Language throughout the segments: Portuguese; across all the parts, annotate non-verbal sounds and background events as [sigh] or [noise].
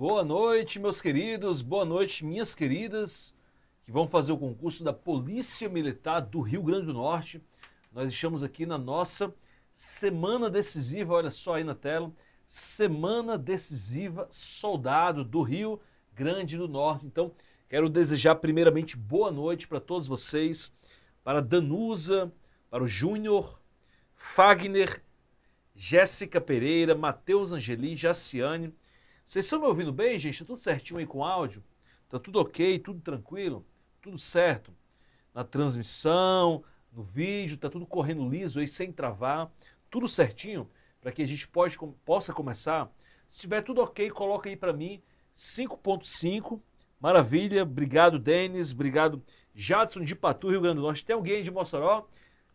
Boa noite, meus queridos, boa noite, minhas queridas, que vão fazer o concurso da Polícia Militar do Rio Grande do Norte. Nós estamos aqui na nossa semana decisiva, olha só aí na tela, semana decisiva soldado do Rio Grande do Norte. Então, quero desejar primeiramente boa noite para todos vocês, para Danusa, para o Júnior, Fagner, Jéssica Pereira, Matheus Angeli, Jaciane, vocês estão me ouvindo bem, gente? Tá tudo certinho aí com áudio? Tá tudo ok, tudo tranquilo, tudo certo? Na transmissão, no vídeo, tá tudo correndo liso aí, sem travar, tudo certinho, para que a gente pode, possa começar. Se tiver tudo ok, coloca aí para mim 5.5. Maravilha, obrigado Denis, obrigado Jadson de Patu, Rio Grande do Norte. Tem alguém de Mossoró?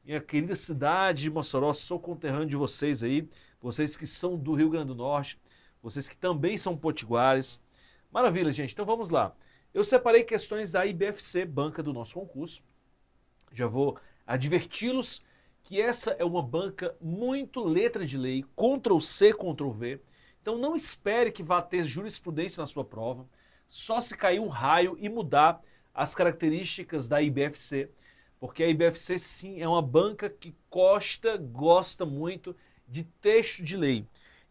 Minha querida cidade de Mossoró, sou conterrâneo de vocês aí, vocês que são do Rio Grande do Norte vocês que também são potiguares. Maravilha, gente. Então vamos lá. Eu separei questões da IBFC, banca do nosso concurso. Já vou adverti-los que essa é uma banca muito letra de lei, Ctrl C, Ctrl V. Então não espere que vá ter jurisprudência na sua prova, só se cair um raio e mudar as características da IBFC, porque a IBFC sim é uma banca que costa, gosta muito de texto de lei.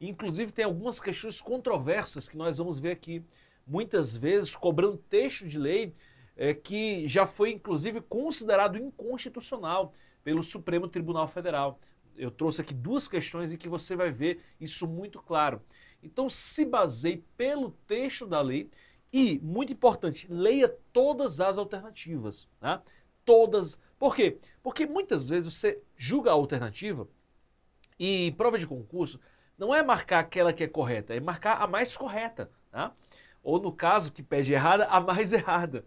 Inclusive, tem algumas questões controversas que nós vamos ver aqui. Muitas vezes, cobrando texto de lei é, que já foi, inclusive, considerado inconstitucional pelo Supremo Tribunal Federal. Eu trouxe aqui duas questões em que você vai ver isso muito claro. Então, se baseie pelo texto da lei e, muito importante, leia todas as alternativas. Né? Todas. Por quê? Porque muitas vezes você julga a alternativa e, em prova de concurso, não é marcar aquela que é correta, é marcar a mais correta, tá? Ou no caso que pede errada, a mais [laughs] errada.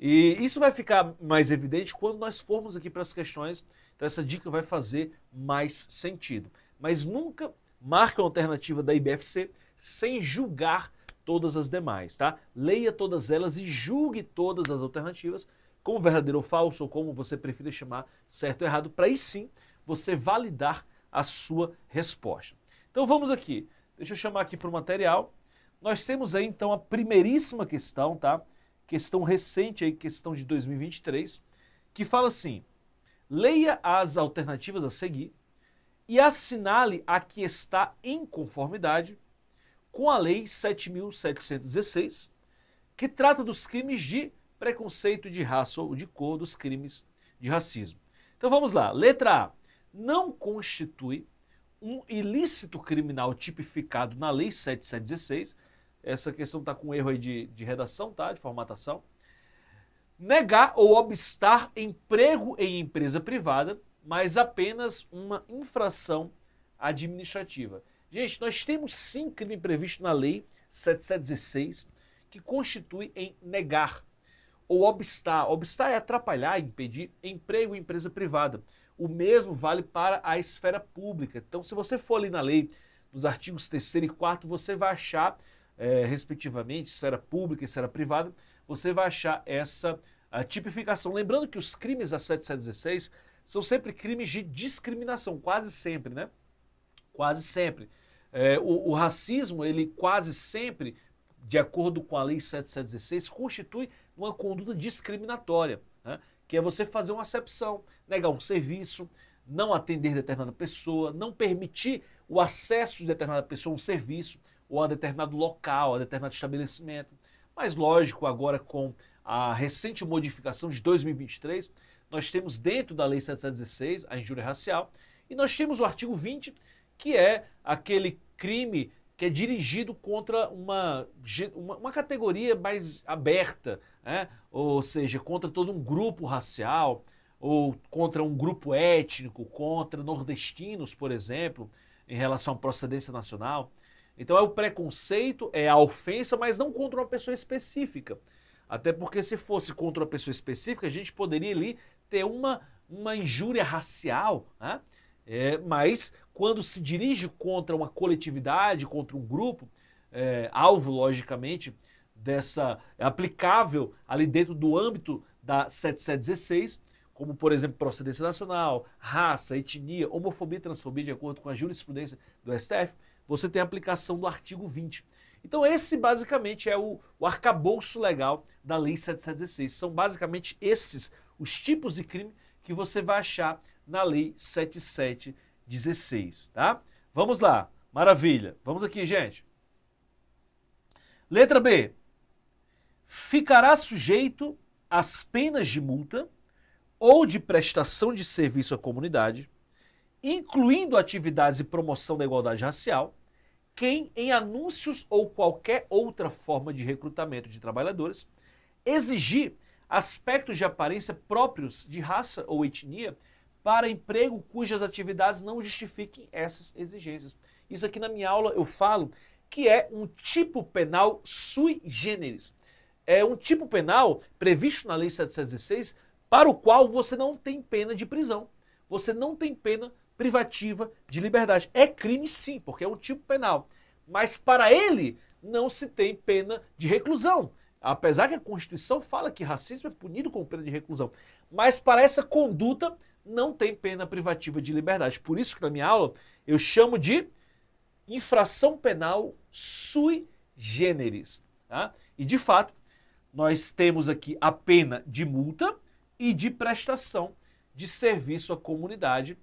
E isso vai ficar mais evidente quando nós formos aqui para as questões. Então essa dica vai fazer mais sentido. Mas nunca marque a alternativa da IBFC sem julgar todas as demais, tá? Leia todas elas e julgue todas as alternativas como verdadeiro ou falso, ou como você prefira chamar certo ou errado, para aí sim você validar a sua resposta. Então vamos aqui. Deixa eu chamar aqui para o material. Nós temos aí então a primeiríssima questão, tá? Questão recente aí, questão de 2023, que fala assim: leia as alternativas a seguir e assinale a que está em conformidade com a Lei 7.716, que trata dos crimes de preconceito de raça ou de cor, dos crimes de racismo. Então vamos lá. Letra A. Não constitui um ilícito criminal tipificado na Lei 7716. Essa questão está com erro aí de, de redação, tá? De formatação. Negar ou obstar emprego em empresa privada, mas apenas uma infração administrativa. Gente, nós temos sim crime previsto na Lei 7716, que constitui em negar ou obstar. Obstar é atrapalhar, impedir emprego em empresa privada. O mesmo vale para a esfera pública. Então, se você for ali na lei, nos artigos 3 e 4, você vai achar, é, respectivamente, esfera pública e esfera privada, você vai achar essa tipificação. Lembrando que os crimes da 716 são sempre crimes de discriminação, quase sempre, né? Quase sempre. É, o, o racismo, ele quase sempre, de acordo com a Lei 716 constitui uma conduta discriminatória, né? que é você fazer uma acepção negar um serviço, não atender determinada pessoa, não permitir o acesso de determinada pessoa a um serviço ou a determinado local, a determinado estabelecimento. Mas, lógico, agora com a recente modificação de 2023, nós temos dentro da Lei 716 a injúria racial e nós temos o artigo 20, que é aquele crime que é dirigido contra uma, uma, uma categoria mais aberta, né? ou seja, contra todo um grupo racial, ou contra um grupo étnico, contra nordestinos, por exemplo, em relação à procedência nacional. Então é o preconceito, é a ofensa, mas não contra uma pessoa específica. Até porque se fosse contra uma pessoa específica, a gente poderia ali ter uma, uma injúria racial, né? é, mas quando se dirige contra uma coletividade, contra um grupo, é, alvo, logicamente, dessa. É aplicável ali dentro do âmbito da 7716, como, por exemplo, procedência nacional, raça, etnia, homofobia e transfobia, de acordo com a jurisprudência do STF, você tem a aplicação do artigo 20. Então, esse basicamente é o, o arcabouço legal da Lei 716. São basicamente esses os tipos de crime que você vai achar na Lei 7716, tá? Vamos lá, maravilha. Vamos aqui, gente. Letra B. Ficará sujeito às penas de multa ou de prestação de serviço à comunidade, incluindo atividades de promoção da igualdade racial, quem, em anúncios ou qualquer outra forma de recrutamento de trabalhadores, exigir aspectos de aparência próprios de raça ou etnia para emprego cujas atividades não justifiquem essas exigências. Isso aqui na minha aula eu falo que é um tipo penal sui generis. É um tipo penal previsto na Lei 716 para o qual você não tem pena de prisão. Você não tem pena privativa de liberdade. É crime sim, porque é um tipo penal. Mas para ele não se tem pena de reclusão. Apesar que a Constituição fala que racismo é punido com pena de reclusão, mas para essa conduta não tem pena privativa de liberdade. Por isso que na minha aula eu chamo de infração penal sui generis. Tá? E de fato, nós temos aqui a pena de multa, e de prestação de serviço à comunidade.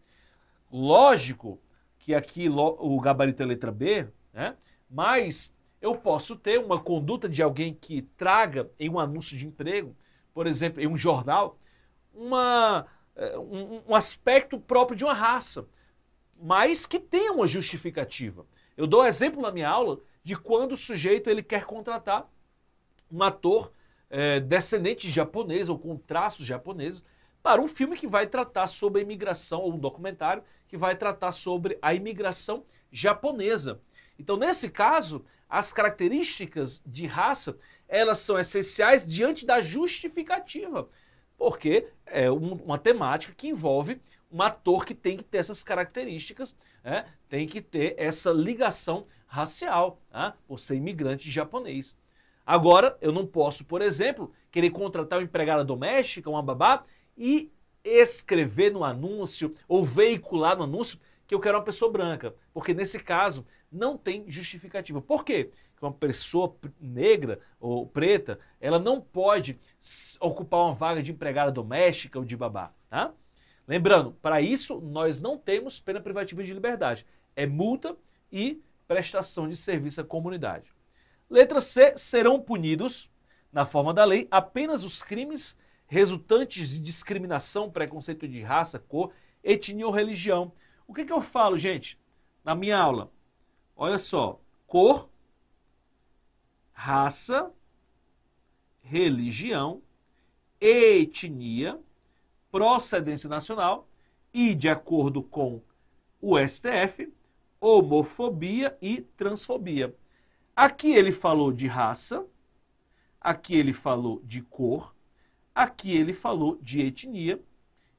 Lógico que aqui o gabarito é letra B, né? mas eu posso ter uma conduta de alguém que traga em um anúncio de emprego, por exemplo, em um jornal, uma, é, um, aspecto próprio de uma raça, mas que tenha uma justificativa. Eu dou exemplo na minha aula de quando o sujeito ele quer contratar um ator é, descendente japonesa japonês ou com traços japoneses, para um filme que vai tratar sobre a imigração, ou um documentário que vai tratar sobre a imigração japonesa. Então, nesse caso, as características de raça, elas são essenciais diante da justificativa, porque é uma temática que envolve um ator que tem que ter essas características, né? tem que ter essa ligação racial, né? por ser imigrante japonês. Agora, eu não posso, por exemplo, querer contratar uma empregada doméstica, uma babá, e escrever no anúncio ou veicular no anúncio que eu quero uma pessoa branca, porque nesse caso não tem justificativa. Por quê? Porque uma pessoa negra ou preta, ela não pode ocupar uma vaga de empregada doméstica ou de babá, tá? Lembrando, para isso nós não temos pena privativa de liberdade. É multa e prestação de serviço à comunidade. Letra C, serão punidos, na forma da lei, apenas os crimes resultantes de discriminação, preconceito de raça, cor, etnia ou religião. O que, que eu falo, gente, na minha aula? Olha só, cor, raça, religião, etnia, procedência nacional e, de acordo com o STF, homofobia e transfobia. Aqui ele falou de raça, aqui ele falou de cor, aqui ele falou de etnia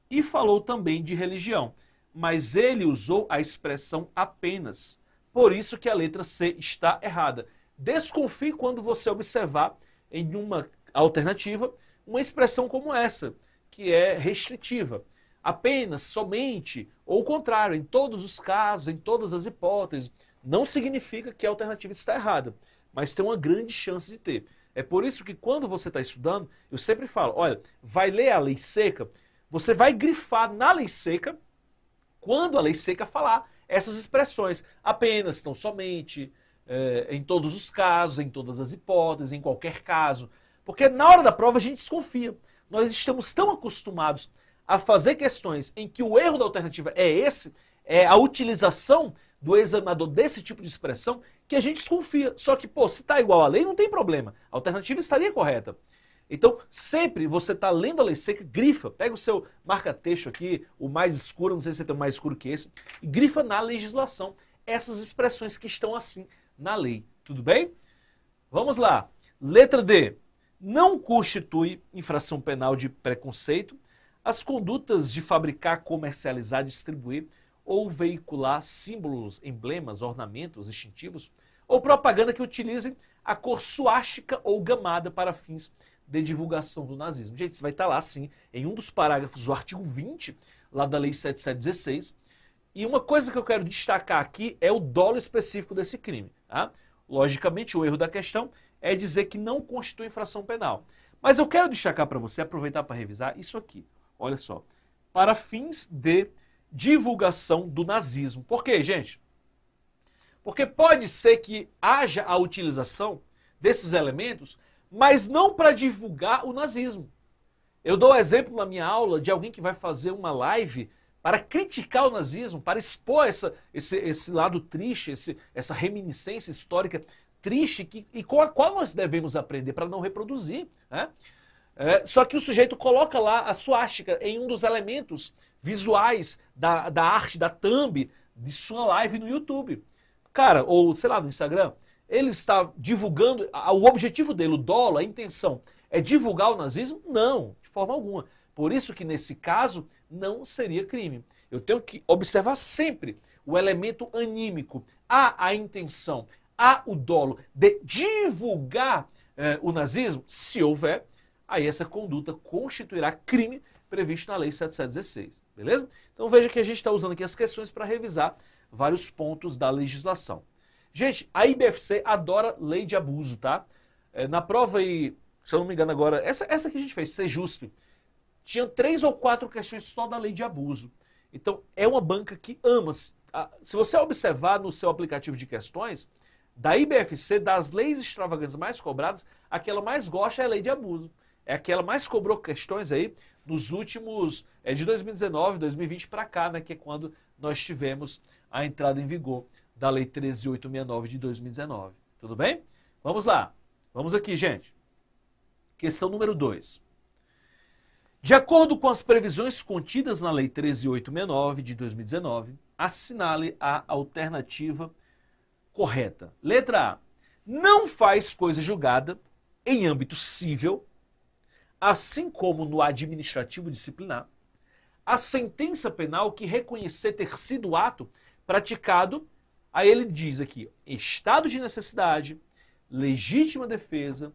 e falou também de religião. Mas ele usou a expressão apenas. Por isso que a letra C está errada. Desconfie quando você observar em uma alternativa uma expressão como essa, que é restritiva. Apenas, somente, ou o contrário, em todos os casos, em todas as hipóteses. Não significa que a alternativa está errada, mas tem uma grande chance de ter. É por isso que quando você está estudando, eu sempre falo: olha, vai ler a lei seca, você vai grifar na lei seca, quando a lei seca falar essas expressões, apenas, tão somente, é, em todos os casos, em todas as hipóteses, em qualquer caso. Porque na hora da prova a gente desconfia. Nós estamos tão acostumados a fazer questões em que o erro da alternativa é esse, é a utilização do examinador desse tipo de expressão que a gente desconfia. Só que, pô, se está igual à lei, não tem problema. A alternativa estaria correta. Então, sempre você está lendo a lei seca, grifa, pega o seu marca-texto aqui, o mais escuro, não sei se você tem o mais escuro que esse, e grifa na legislação essas expressões que estão assim na lei. Tudo bem? Vamos lá. Letra D. Não constitui infração penal de preconceito as condutas de fabricar, comercializar, distribuir ou veicular símbolos, emblemas, ornamentos, distintivos, ou propaganda que utilize a cor suástica ou gamada para fins de divulgação do nazismo. Gente, isso vai estar tá lá, sim, em um dos parágrafos do artigo 20, lá da Lei 7716. E uma coisa que eu quero destacar aqui é o dolo específico desse crime. Tá? Logicamente, o erro da questão é dizer que não constitui infração penal. Mas eu quero destacar para você, aproveitar para revisar isso aqui. Olha só. Para fins de divulgação do nazismo. Por quê, gente? Porque pode ser que haja a utilização desses elementos, mas não para divulgar o nazismo. Eu dou exemplo na minha aula de alguém que vai fazer uma live para criticar o nazismo, para expor essa, esse, esse lado triste, esse, essa reminiscência histórica triste que, e com a qual nós devemos aprender para não reproduzir. Né? É, só que o sujeito coloca lá a suástica em um dos elementos visuais da, da arte, da thumb de sua live no YouTube. Cara, ou sei lá, no Instagram. Ele está divulgando. O objetivo dele, o dolo, a intenção, é divulgar o nazismo? Não, de forma alguma. Por isso que nesse caso não seria crime. Eu tenho que observar sempre o elemento anímico. Há a intenção, há o dolo de divulgar eh, o nazismo? Se houver, aí essa conduta constituirá crime previsto na Lei 7716. Beleza? Então veja que a gente está usando aqui as questões para revisar vários pontos da legislação. Gente, a IBFC adora lei de abuso, tá? É, na prova aí, se eu não me engano agora, essa, essa que a gente fez, Sejusp, tinha três ou quatro questões só da lei de abuso. Então é uma banca que ama. Se, a, se você observar no seu aplicativo de questões, da IBFC, das leis extravagantes mais cobradas, aquela mais gosta é a lei de abuso. É aquela mais cobrou questões aí nos últimos é de 2019, 2020 para cá, né, que é quando nós tivemos a entrada em vigor da Lei 13869 de 2019. Tudo bem? Vamos lá. Vamos aqui, gente. Questão número 2. De acordo com as previsões contidas na Lei 13869 de 2019, assinale a alternativa correta. Letra A. Não faz coisa julgada em âmbito civil, assim como no administrativo disciplinar, a sentença penal que reconhecer ter sido o ato praticado, aí ele diz aqui, estado de necessidade, legítima defesa,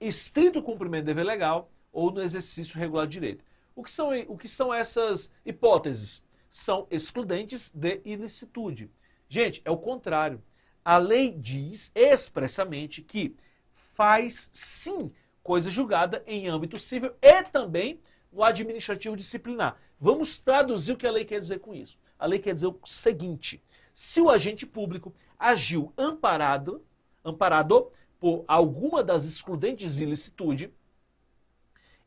estrito cumprimento de dever legal ou no exercício regular de direito. O que são, o que são essas hipóteses? São excludentes de ilicitude. Gente, é o contrário. A lei diz expressamente que faz sim coisa julgada em âmbito civil e também no administrativo disciplinar. Vamos traduzir o que a lei quer dizer com isso. A lei quer dizer o seguinte: se o agente público agiu amparado, amparado por alguma das excludentes ilicitude,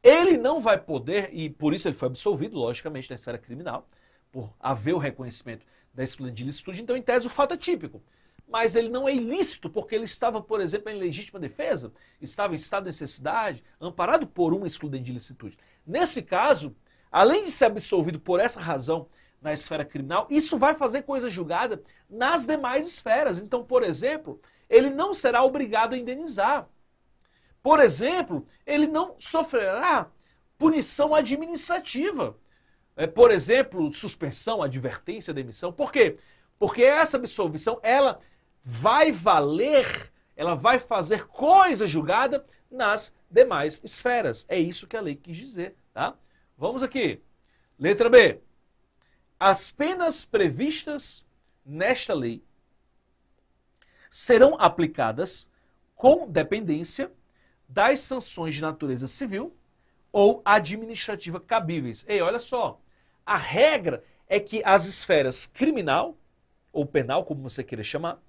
ele não vai poder, e por isso ele foi absolvido, logicamente, na esfera criminal, por haver o reconhecimento da excludente de ilicitude. Então, em tese, o fato é típico. Mas ele não é ilícito, porque ele estava, por exemplo, em legítima defesa, estava em estado de necessidade, amparado por uma excludente de ilicitude. Nesse caso, além de ser absolvido por essa razão na esfera criminal, isso vai fazer coisa julgada nas demais esferas. Então, por exemplo, ele não será obrigado a indenizar. Por exemplo, ele não sofrerá punição administrativa. É, por exemplo, suspensão, advertência, demissão. Por quê? Porque essa absolvição, ela vai valer, ela vai fazer coisa julgada nas demais esferas. É isso que a lei quis dizer, tá? Vamos aqui. Letra B. As penas previstas nesta lei serão aplicadas com dependência das sanções de natureza civil ou administrativa cabíveis. Ei, olha só. A regra é que as esferas criminal ou penal, como você queira chamar,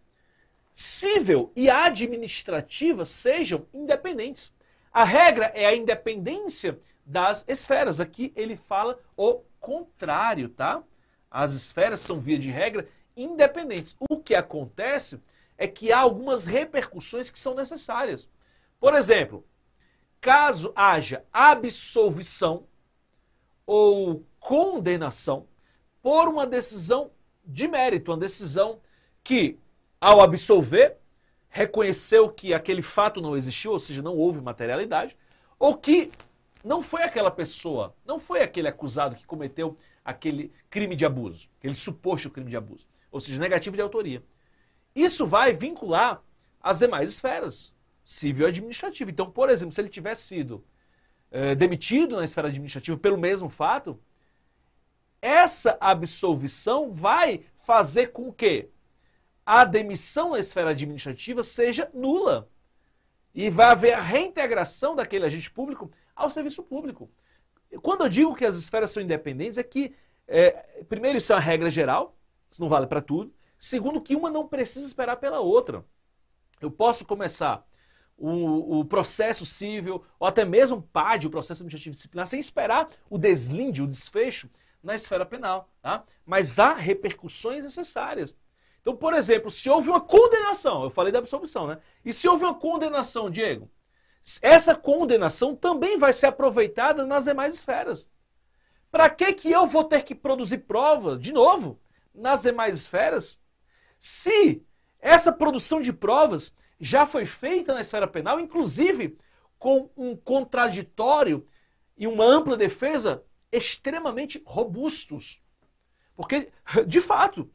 civil e administrativa sejam independentes. A regra é a independência das esferas. Aqui ele fala o contrário, tá? As esferas são, via de regra, independentes. O que acontece é que há algumas repercussões que são necessárias. Por exemplo, caso haja absolvição ou condenação por uma decisão de mérito, uma decisão que, ao absolver, reconheceu que aquele fato não existiu, ou seja, não houve materialidade, ou que não foi aquela pessoa, não foi aquele acusado que cometeu aquele crime de abuso, aquele suposto crime de abuso, ou seja, negativo de autoria. Isso vai vincular as demais esferas, civil e administrativa. Então, por exemplo, se ele tivesse sido eh, demitido na esfera administrativa pelo mesmo fato, essa absolvição vai fazer com que a demissão na esfera administrativa seja nula. E vai haver a reintegração daquele agente público ao serviço público. Quando eu digo que as esferas são independentes, é que, é, primeiro, isso é uma regra geral, isso não vale para tudo. Segundo, que uma não precisa esperar pela outra. Eu posso começar o, o, processo civil, ou até mesmo o PAD, o processo administrativo disciplinar, sem esperar o deslinde, o desfecho, na esfera penal. Tá? Mas há repercussões necessárias. Então, por exemplo, se houve uma condenação, eu falei da absolvição, né? E se houve uma condenação, Diego, essa condenação também vai ser aproveitada nas demais esferas. Para que que eu vou ter que produzir prova de novo nas demais esferas? Se essa produção de provas já foi feita na esfera penal, inclusive com um contraditório e uma ampla defesa extremamente robustos. Porque, de fato,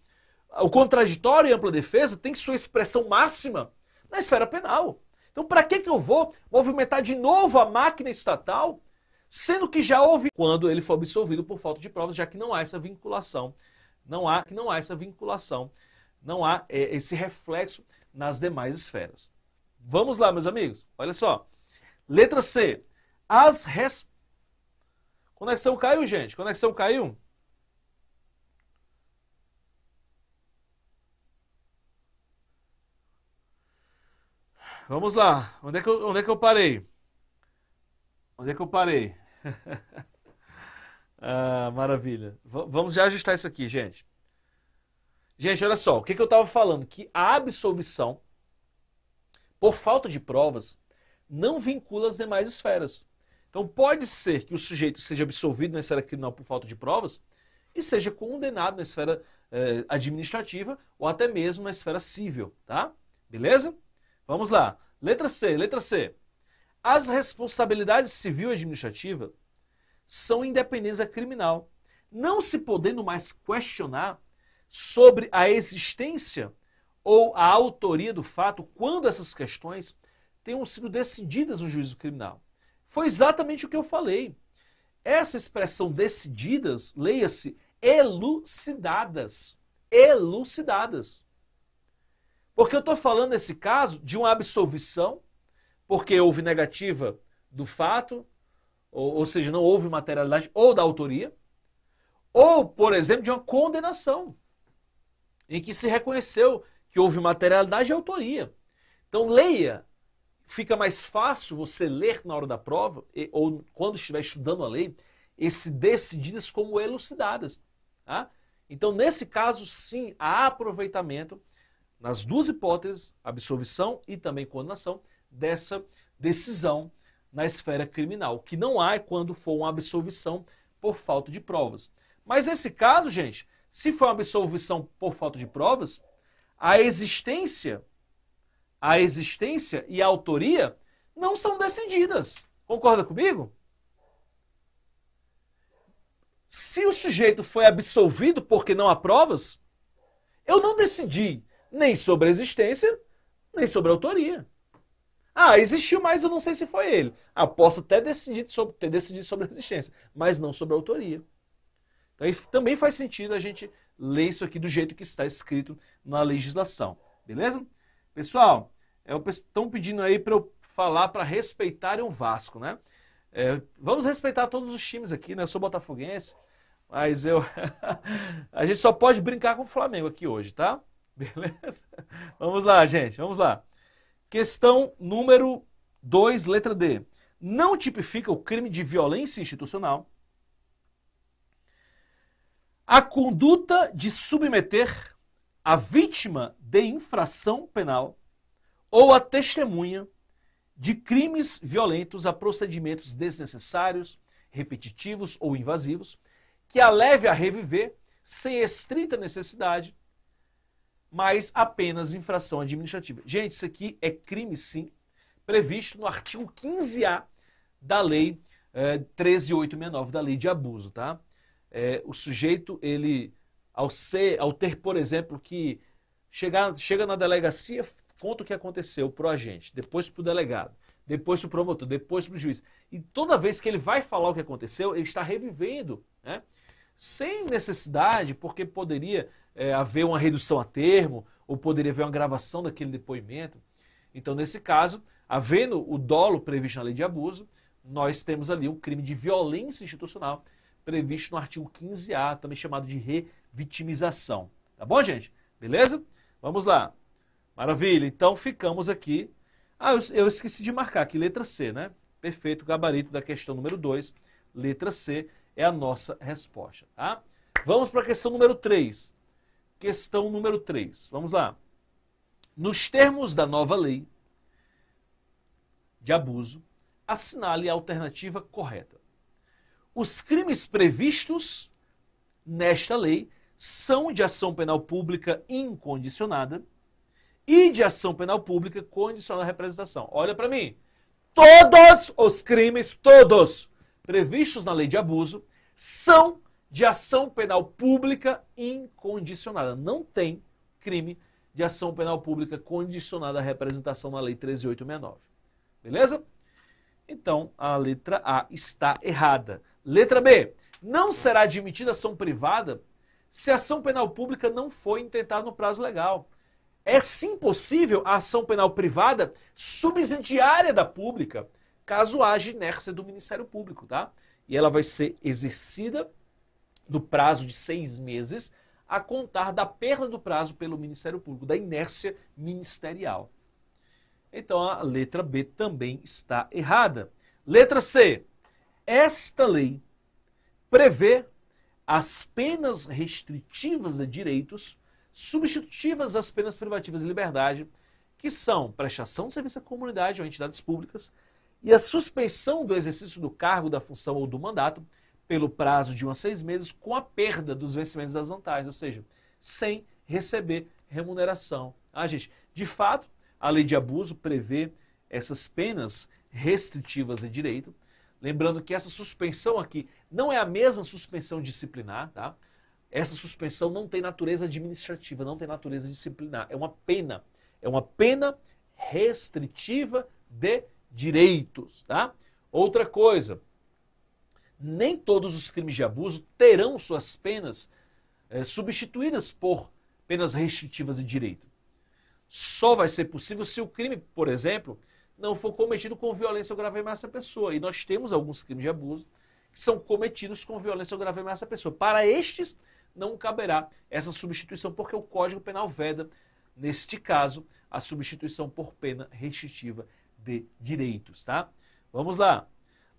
o contraditório e ampla defesa tem sua expressão máxima na esfera penal. Então, para que, que eu vou movimentar de novo a máquina estatal, sendo que já houve quando ele foi absolvido por falta de provas, já que não há essa vinculação, não há que não há essa vinculação, não há é, esse reflexo nas demais esferas. Vamos lá, meus amigos. Olha só. Letra C. As res... Conexão caiu, gente. Conexão caiu. Vamos lá. Onde é que eu, onde é que eu parei? Onde é que eu parei? [laughs] ah, maravilha. V vamos já ajustar isso aqui, gente. Gente, olha só. O que, que eu estava falando? Que a absolvição, por falta de provas, não vincula as demais esferas. Então pode ser que o sujeito seja absolvido na esfera criminal por falta de provas e seja condenado na esfera eh, administrativa ou até mesmo na esfera civil, tá? Beleza? Vamos lá. Letra C, letra C. As responsabilidades civil e administrativa são independência criminal, não se podendo mais questionar sobre a existência ou a autoria do fato quando essas questões tenham sido decididas no juízo criminal. Foi exatamente o que eu falei. Essa expressão decididas, leia-se, elucidadas. Elucidadas. Porque eu estou falando nesse caso de uma absolvição, porque houve negativa do fato, ou, ou seja, não houve materialidade ou da autoria, ou, por exemplo, de uma condenação, em que se reconheceu que houve materialidade e autoria. Então, leia. Fica mais fácil você ler na hora da prova, ou quando estiver estudando a lei, esse decididas como elucidadas. Tá? Então, nesse caso, sim, há aproveitamento nas duas hipóteses, absolvição e também condenação, dessa decisão na esfera criminal, que não há é quando for uma absolvição por falta de provas. Mas nesse caso, gente, se for uma absolvição por falta de provas, a existência, a existência e a autoria não são decididas. Concorda comigo? Se o sujeito foi absolvido porque não há provas, eu não decidi nem sobre a existência, nem sobre a autoria. Ah, existiu, mas eu não sei se foi ele. Ah, posso até decidir sobre, ter decidido sobre a existência, mas não sobre a autoria. Então, também faz sentido a gente ler isso aqui do jeito que está escrito na legislação. Beleza? Pessoal, é estão pedindo aí para eu falar para respeitarem o Vasco, né? É, vamos respeitar todos os times aqui, né? Eu sou botafoguense, mas eu... [laughs] a gente só pode brincar com o Flamengo aqui hoje, tá? [laughs] Beleza? Vamos lá, gente, vamos lá. Questão número 2, letra D. Não tipifica o crime de violência institucional. A conduta de submeter a vítima de infração penal ou a testemunha de crimes violentos a procedimentos desnecessários, repetitivos ou invasivos, que a leve a reviver sem estrita necessidade mas apenas infração administrativa. Gente, isso aqui é crime, sim, previsto no artigo 15A da Lei é, eh, 13869, da Lei de Abuso, tá? É, o sujeito, ele, ao, ser, ao ter, por exemplo, que chegar, chega na delegacia, conta o que aconteceu para o agente, depois para o delegado, depois para o promotor, depois para o juiz. E toda vez que ele vai falar o que aconteceu, ele está revivendo, né? Sem necessidade, porque poderia é, haver uma redução a termo, ou poderia haver uma gravação daquele depoimento. Então, nesse caso, havendo o dolo previsto na lei de abuso, nós temos ali um crime de violência institucional previsto no artigo 15A, também chamado de revitimização. Tá bom, gente? Beleza? Vamos lá. Maravilha. Então, ficamos aqui. Ah, eu, esqueci de marcar aqui, letra C, né? Perfeito, o gabarito da questão número 2, letra C é a nossa resposta, tá? Vamos para a questão número 3. Questão número 3. Vamos lá. Nos termos da nova lei de abuso, assinale a alternativa correta. Os crimes previstos nesta lei são de ação penal pública incondicionada e de ação penal pública condicional à representação. Olha para mim. Todos os crimes, todos previstos na lei de abuso, são de ação penal pública incondicionada. Não tem crime de ação penal pública condicionada à representação na Lei 13869. Beleza? Então, a letra A está errada. Letra B. Não será admitida ação privada se a ação penal pública não foi intentada no prazo legal. É sim possível a ação penal privada subsidiária da pública, caso haja inércia do Ministério Público, tá? E ela vai ser exercida do prazo de seis meses a contar da perda do prazo pelo Ministério Público, da inércia ministerial. Então a letra B também está errada. Letra C. Esta lei prevê as penas restritivas de direitos substitutivas às penas privativas de liberdade, que são prestação de serviço à comunidade ou entidades públicas e a suspensão do exercício do cargo, da função ou do mandato pelo prazo de a seis meses com a perda dos vencimentos das vantagens, ou seja, sem receber remuneração. Ah, gente, de fato, a lei de abuso prevê essas penas restritivas de direito. Lembrando que essa suspensão aqui não é a mesma suspensão disciplinar, tá? Essa suspensão não tem natureza administrativa, não tem natureza disciplinar. É uma pena. É uma pena restritiva de direitos, tá? Outra coisa, nem todos os crimes de abuso terão suas penas é, substituídas por penas restritivas de direito. Só vai ser possível se o crime, por exemplo, não for cometido com violência ou grave ameaça à pessoa. E nós temos alguns crimes de abuso que são cometidos com violência ou grave ameaça à pessoa. Para estes, não caberá essa substituição, porque o Código Penal veda, neste caso, a substituição por pena restritiva de direitos, tá? Vamos lá.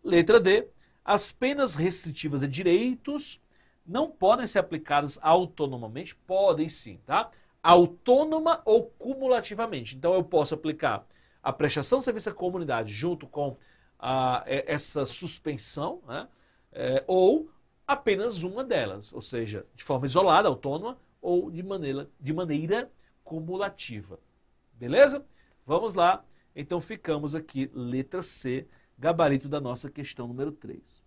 Letra D. As penas restritivas de direitos não podem ser aplicadas autonomamente? Podem sim, tá? Autônoma ou cumulativamente. Então eu posso aplicar a prestação de serviço à comunidade junto com a, ah, é, essa suspensão, né? É, ou apenas uma delas, ou seja, de forma isolada, autônoma ou de maneira, de maneira cumulativa. Beleza? Vamos lá. Então ficamos aqui, letra C gabarito da nossa questão número 3.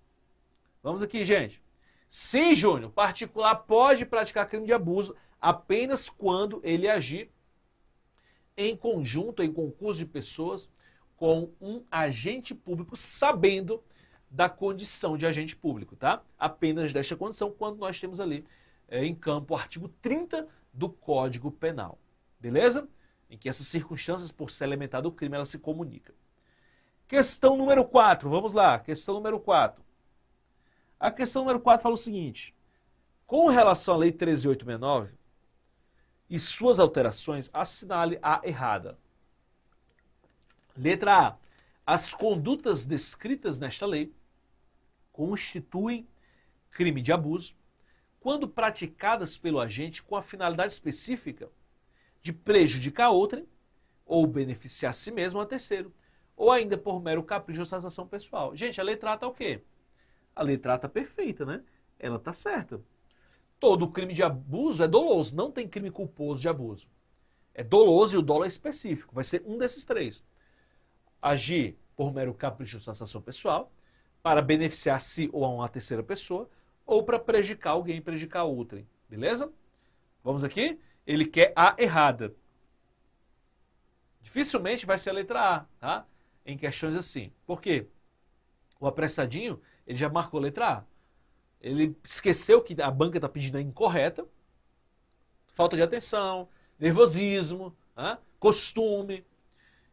Vamos aqui, gente. Sim, Júnior, particular pode praticar crime de abuso apenas quando ele agir em conjunto, em concurso de pessoas, com um agente público, sabendo da condição de agente público, tá? Apenas desta condição, quando nós temos ali é, em campo o artigo 30 do Código Penal, beleza? Em que essas circunstâncias, por ser elementado o crime, ela se comunica. Questão número 4, vamos lá, questão número 4. A questão número 4 fala o seguinte: com relação à Lei 13869 e suas alterações, assinale a errada. Letra A. As condutas descritas nesta lei constituem crime de abuso quando praticadas pelo agente com a finalidade específica de prejudicar outrem ou beneficiar a si mesmo ou a terceiro ou ainda por mero capricho ou sensação pessoal. Gente, a lei trata tá o quê? A lei trata tá perfeita, né? Ela está certa. Todo crime de abuso é doloso, não tem crime culposo de abuso. É doloso e o dolo é específico, vai ser um desses três. Agir por mero capricho ou sensação pessoal, para beneficiar-se ou a uma terceira pessoa, ou para prejudicar alguém, prejudicar outrem. Beleza? Vamos aqui? Ele quer a errada. Dificilmente vai ser a letra A, tá? em questões assim. Por quê? O apressadinho, ele já marcou a letra A. Ele esqueceu que a banca está pedindo a incorreta, falta de atenção, nervosismo, né? costume.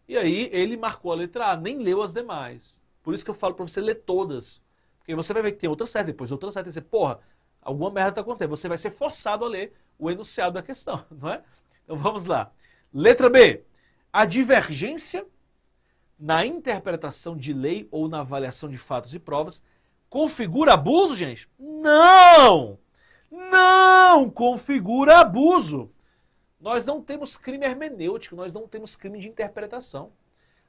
E aí ele marcou a letra A, nem leu as demais. Por isso que eu falo para você ler todas. Porque você vai ver que tem outra certa, depois outra certa, e você, porra, alguma merda está acontecendo. Você vai ser forçado a ler o enunciado da questão, [laughs] não é? Então vamos lá. Letra B. A divergência na interpretação de lei ou na avaliação de fatos e provas, configura abuso, gente? Não! Não configura abuso. Nós não temos crime hermenêutico, nós não temos crime de interpretação.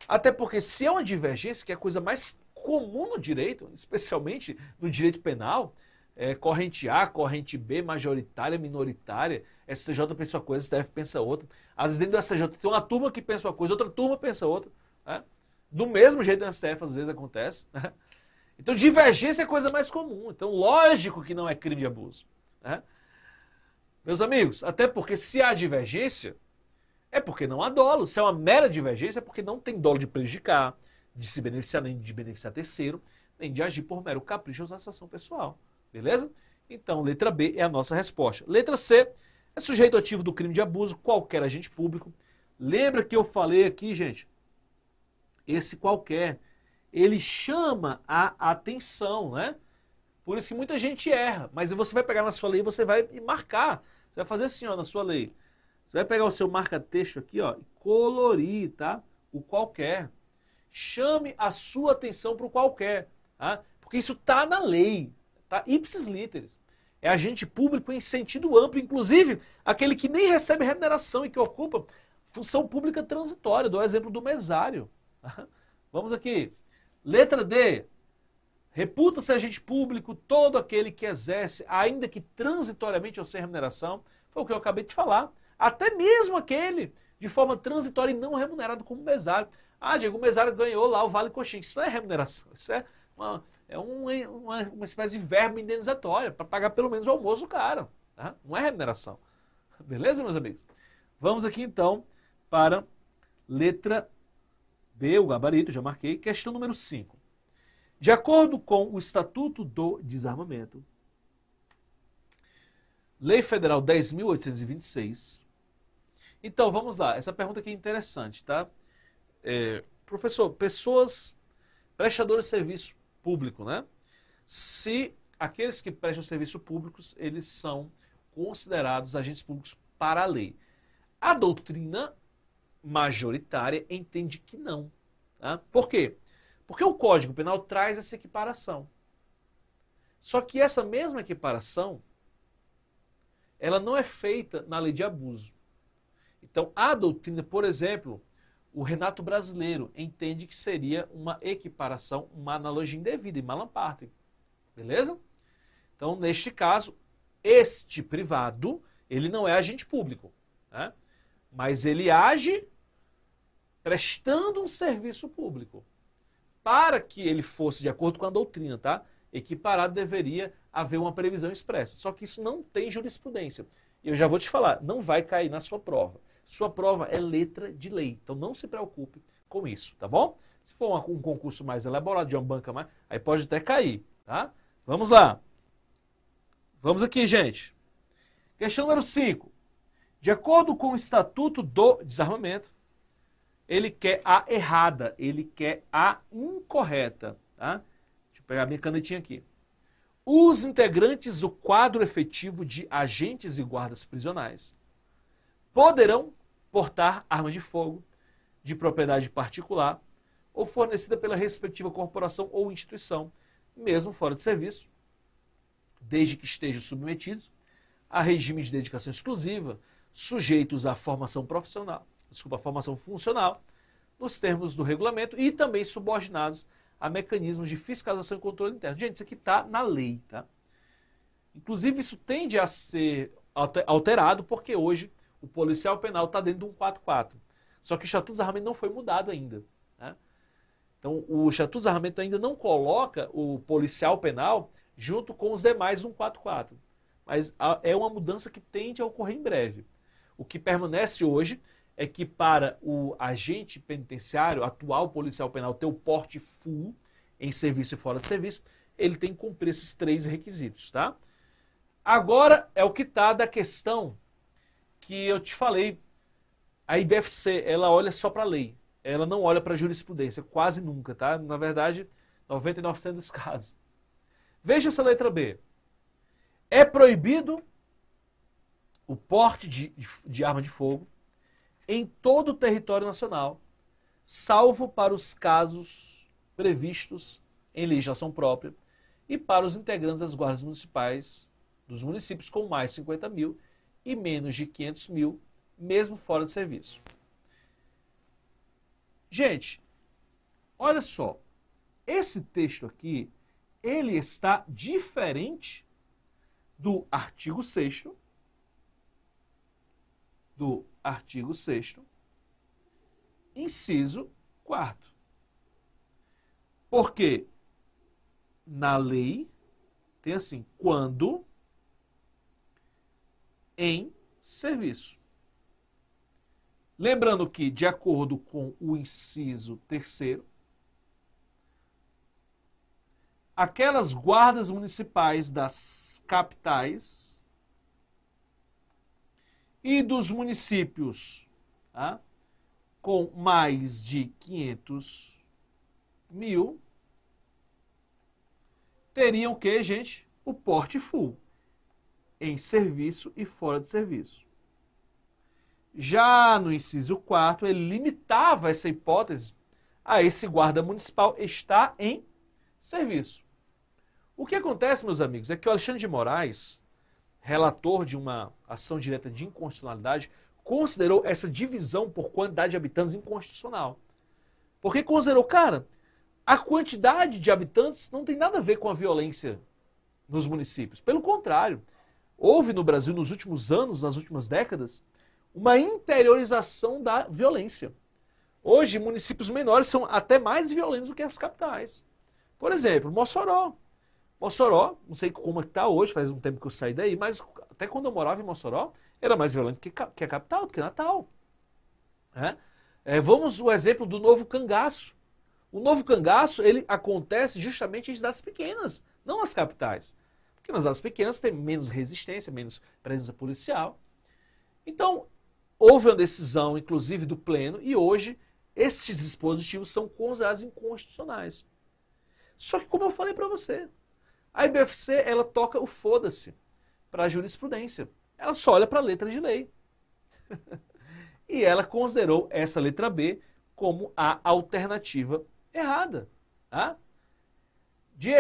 Até porque se é uma divergência, que é a coisa mais comum no direito, especialmente no direito penal, é, corrente A, corrente B, majoritária, minoritária, STJ pensa uma coisa, STF pensa outra. Às vezes dentro do STJ tem uma turma que pensa uma coisa, outra turma pensa outra. Né? Do mesmo jeito no STF às vezes acontece. Né? Então, divergência é coisa mais comum. Então, lógico que não é crime de abuso. Né? Meus amigos, até porque se há divergência, é porque não há dolo. Se é uma mera divergência, é porque não tem dolo de prejudicar, de se beneficiar, nem de beneficiar terceiro, nem de agir por mero capricho ou sensação pessoal. Beleza? Então, letra B é a nossa resposta. Letra C é sujeito ativo do crime de abuso, qualquer agente público. Lembra que eu falei aqui, gente, esse qualquer, ele chama a atenção, né? Por isso que muita gente erra, mas você vai pegar na sua lei, você vai marcar. Você vai fazer assim, ó, na sua lei. Você vai pegar o seu marca-texto aqui, ó, e colorir, tá? O qualquer. Chame a sua atenção para o qualquer, tá? Porque isso tá na lei, tá? Ipsis literis. É agente público em sentido amplo, inclusive aquele que nem recebe remuneração e que ocupa função pública transitória. Dou o exemplo do mesário. Vamos aqui. Letra D. Reputa-se agente público todo aquele que exerce, ainda que transitoriamente ou sem remuneração, foi o que eu acabei de falar, até mesmo aquele de forma transitória e não remunerado como mesário. Ah, Diego, o mesário ganhou lá o Vale Coxinha. Isso não é remuneração, isso é uma, é uma, é uma, uma espécie de verba indenizatória para pagar pelo menos o almoço do cara. Tá? Não é remuneração. Beleza, meus amigos? Vamos aqui então para letra B, o gabarito, já marquei. Questão número 5. De acordo com o Estatuto do Desarmamento, Lei Federal 10.826. Então, vamos lá. Essa pergunta aqui é interessante, tá? É, professor, pessoas prestadoras de serviço público, né? Se aqueles que prestam serviço público, eles são considerados agentes públicos para a lei. A doutrina majoritária entende que não. Tá? Por quê? Porque o Código Penal traz essa equiparação. Só que essa mesma equiparação, ela não é feita na lei de abuso. Então, a doutrina, por exemplo, o Renato brasileiro entende que seria uma equiparação, uma analogia indevida, e malamparte. Beleza? Então, neste caso, este privado, ele não é agente público, né? mas ele age prestando um serviço público. Para que ele fosse, de acordo com a doutrina, tá? equiparado, deveria haver uma previsão expressa. Só que isso não tem jurisprudência. Eu já vou te falar, não vai cair na sua prova. Sua prova é letra de lei, então não se preocupe com isso, tá bom? Se for uma, um concurso mais elaborado, de uma banca mais, aí pode até cair, tá? Vamos lá. Vamos aqui, gente. Questão número 5. De acordo com o Estatuto do Desarmamento, ele quer a errada, ele quer a incorreta. Tá? Deixa eu pegar minha canetinha aqui. Os integrantes do quadro efetivo de agentes e guardas prisionais poderão portar arma de fogo de propriedade particular ou fornecida pela respectiva corporação ou instituição, mesmo fora de serviço, desde que estejam submetidos a regime de dedicação exclusiva, sujeitos à formação profissional desculpa, formação funcional, nos termos do regulamento e também subordinados a mecanismos de fiscalização e controle interno. Gente, isso aqui está na lei, tá? Inclusive, isso tende a ser alterado, porque hoje o policial penal está dentro de um 44. Só que o Estatuto de não foi mudado ainda. Né? Então, o Estatuto de ainda não coloca o policial penal junto com os demais 144. Mas é uma mudança que tende a ocorrer em breve. O que permanece hoje é que para o agente penitenciário, atual policial penal, ter o porte full em serviço e fora de serviço, ele tem que cumprir esses três requisitos, tá? Agora é o que está da questão que eu te falei. A IBFC, ela olha só para a lei, ela não olha para a jurisprudência, quase nunca, tá? Na verdade, 99% dos [laughs] casos. Veja essa letra B. É proibido o porte de, de, de arma de fogo em todo o território nacional, salvo para os casos previstos em legislação própria e para os integrantes das guardas municipais dos municípios com mais de 50 mil e menos de 500 mil, mesmo fora de serviço. Gente, olha só, esse texto aqui, ele está diferente do artigo 6 do artigo 6 inciso 4. Porque na lei tem assim, quando em serviço. Lembrando que, de acordo com o inciso terceiro, aquelas guardas municipais das capitais e dos municípios tá? com mais de 500 mil teriam que, gente, o porte full em serviço e fora de serviço. Já no inciso 4, ele limitava essa hipótese a esse guarda municipal estar em serviço. O que acontece, meus amigos, é que o Alexandre de Moraes relator de uma ação direta de inconstitucionalidade, considerou essa divisão por quantidade de habitantes inconstitucional. Porque considerou, cara, a quantidade de habitantes não tem nada a ver com a violência nos municípios. Pelo contrário, houve no Brasil nos últimos anos, nas últimas décadas, uma interiorização da violência. Hoje, municípios menores são até mais violentos do que as capitais. Por exemplo, Mossoró, Mossoró, não sei como é que está hoje, faz um tempo que eu saí daí, mas até quando eu morava em Mossoró, era mais violento que, que a capital, que Natal. É? É, vamos o exemplo do novo cangaço. O novo cangaço, ele acontece justamente em cidades pequenas, não nas capitais. Porque nas cidades pequenas tem menos resistência, menos presença policial. Então, houve uma decisão, inclusive, do Pleno, e hoje esses dispositivos são considerados inconstitucionais. Só que, como eu falei para você, a IBFC, ela toca o foda-se para a jurisprudência. Ela só olha para a letra de lei. [laughs] e ela considerou essa letra B como a alternativa errada. Tá? De,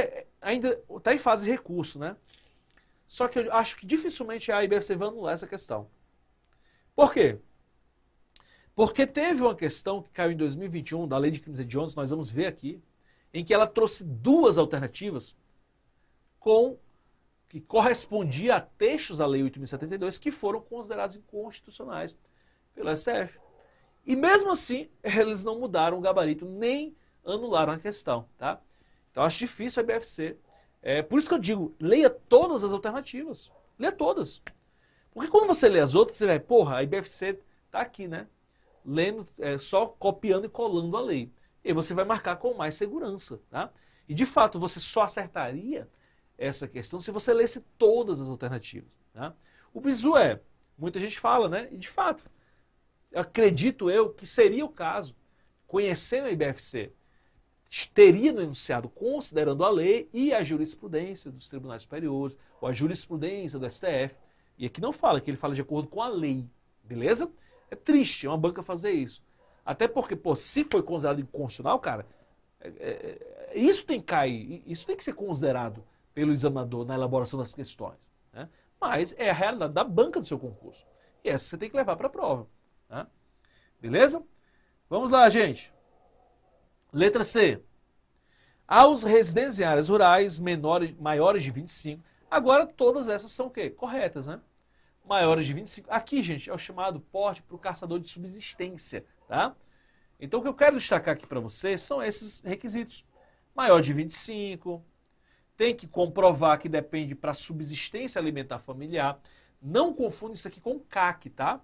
ainda está em fase de recurso, né? Só que eu acho que dificilmente a IBFC vai anular essa questão. Por quê? Porque teve uma questão que caiu em 2021 da Lei de Crimes Hediondos, nós vamos ver aqui, em que ela trouxe duas alternativas com que correspondia a textos da Lei 8.072 que foram considerados inconstitucionais pelo STF. E mesmo assim, eles não mudaram o gabarito nem anularam a questão, tá? Então acho difícil a IBFC. É, por isso que eu digo, leia todas as alternativas. Leia todas. Porque quando você lê as outras, você vai, porra, a IBFC tá aqui, né? Lendo, é, só copiando e colando a lei. E você vai marcar com mais segurança, tá? E de fato, você só acertaria essa questão se você lesse todas as alternativas. Tá? O bizu é, muita gente fala, né? E de fato, acredito eu que seria o caso, conhecendo a IBFC, teria no enunciado, considerando a lei e a jurisprudência dos tribunais superiores, ou a jurisprudência do STF, e aqui não fala, que ele fala de acordo com a lei, beleza? É triste é uma banca fazer isso. Até porque, pô, se foi considerado inconstitucional, cara, é, é, é isso tem que cair, isso tem que ser considerado pelo examinador na elaboração das questões. Né? Mas é a realidade da banca do seu concurso. E essa você tem que levar para a prova. Né? Beleza? Vamos lá, gente. Letra C. Aos residentes em áreas rurais menores, maiores de 25, agora todas essas são o quê? Corretas, né? Maiores de 25. Aqui, gente, é o chamado porte para o caçador de subsistência, tá? Então, o que eu quero destacar aqui para vocês são esses requisitos. Maior de 25, tem que comprovar que depende para subsistência alimentar familiar. Não confunda isso aqui com CAC, tá?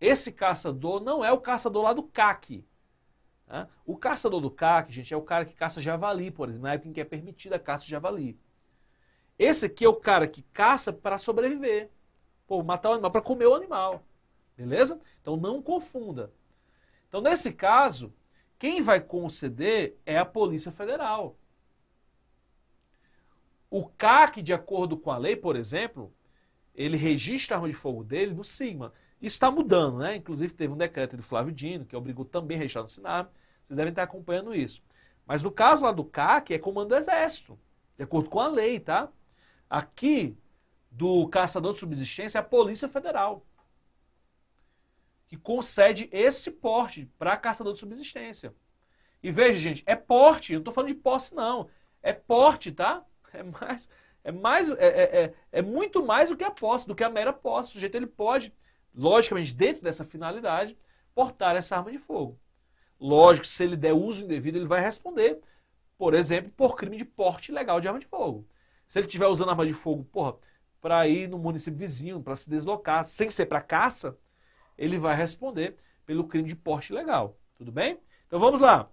Esse caçador não é o caçador lá do CAC. Né? O caçador do CAC, gente, é o cara que caça javali, por exemplo, na época em que é permitida a caça de javali. Esse aqui é o cara que caça para sobreviver. Pô, matar o animal, para comer o animal. Beleza? Então não confunda. Então, nesse caso, quem vai conceder é a Polícia Federal. O CAC, de acordo com a lei, por exemplo, ele registra a arma de fogo dele no Sigma. Isso está mudando, né? Inclusive teve um decreto do Flávio Dino, que obrigou também a registrar no Sinab. Vocês devem estar acompanhando isso. Mas no caso lá do CAC, é comando do exército, de acordo com a lei, tá? Aqui, do caçador de subsistência, é a Polícia Federal, que concede esse porte para caçador de subsistência. E veja, gente, é porte, eu não estou falando de posse, não. É porte, tá? É mais, é mais, é, é, é, é muito mais do que a posse, do que a mera posse. O sujeito ele pode, logicamente, dentro dessa finalidade, portar essa arma de fogo. Lógico, se ele der uso indevido, ele vai responder, por exemplo, por crime de porte ilegal de arma de fogo. Se ele estiver usando arma de fogo, porra, para ir no município vizinho, para se deslocar, sem ser para caça, ele vai responder pelo crime de porte ilegal. Tudo bem? Então vamos lá.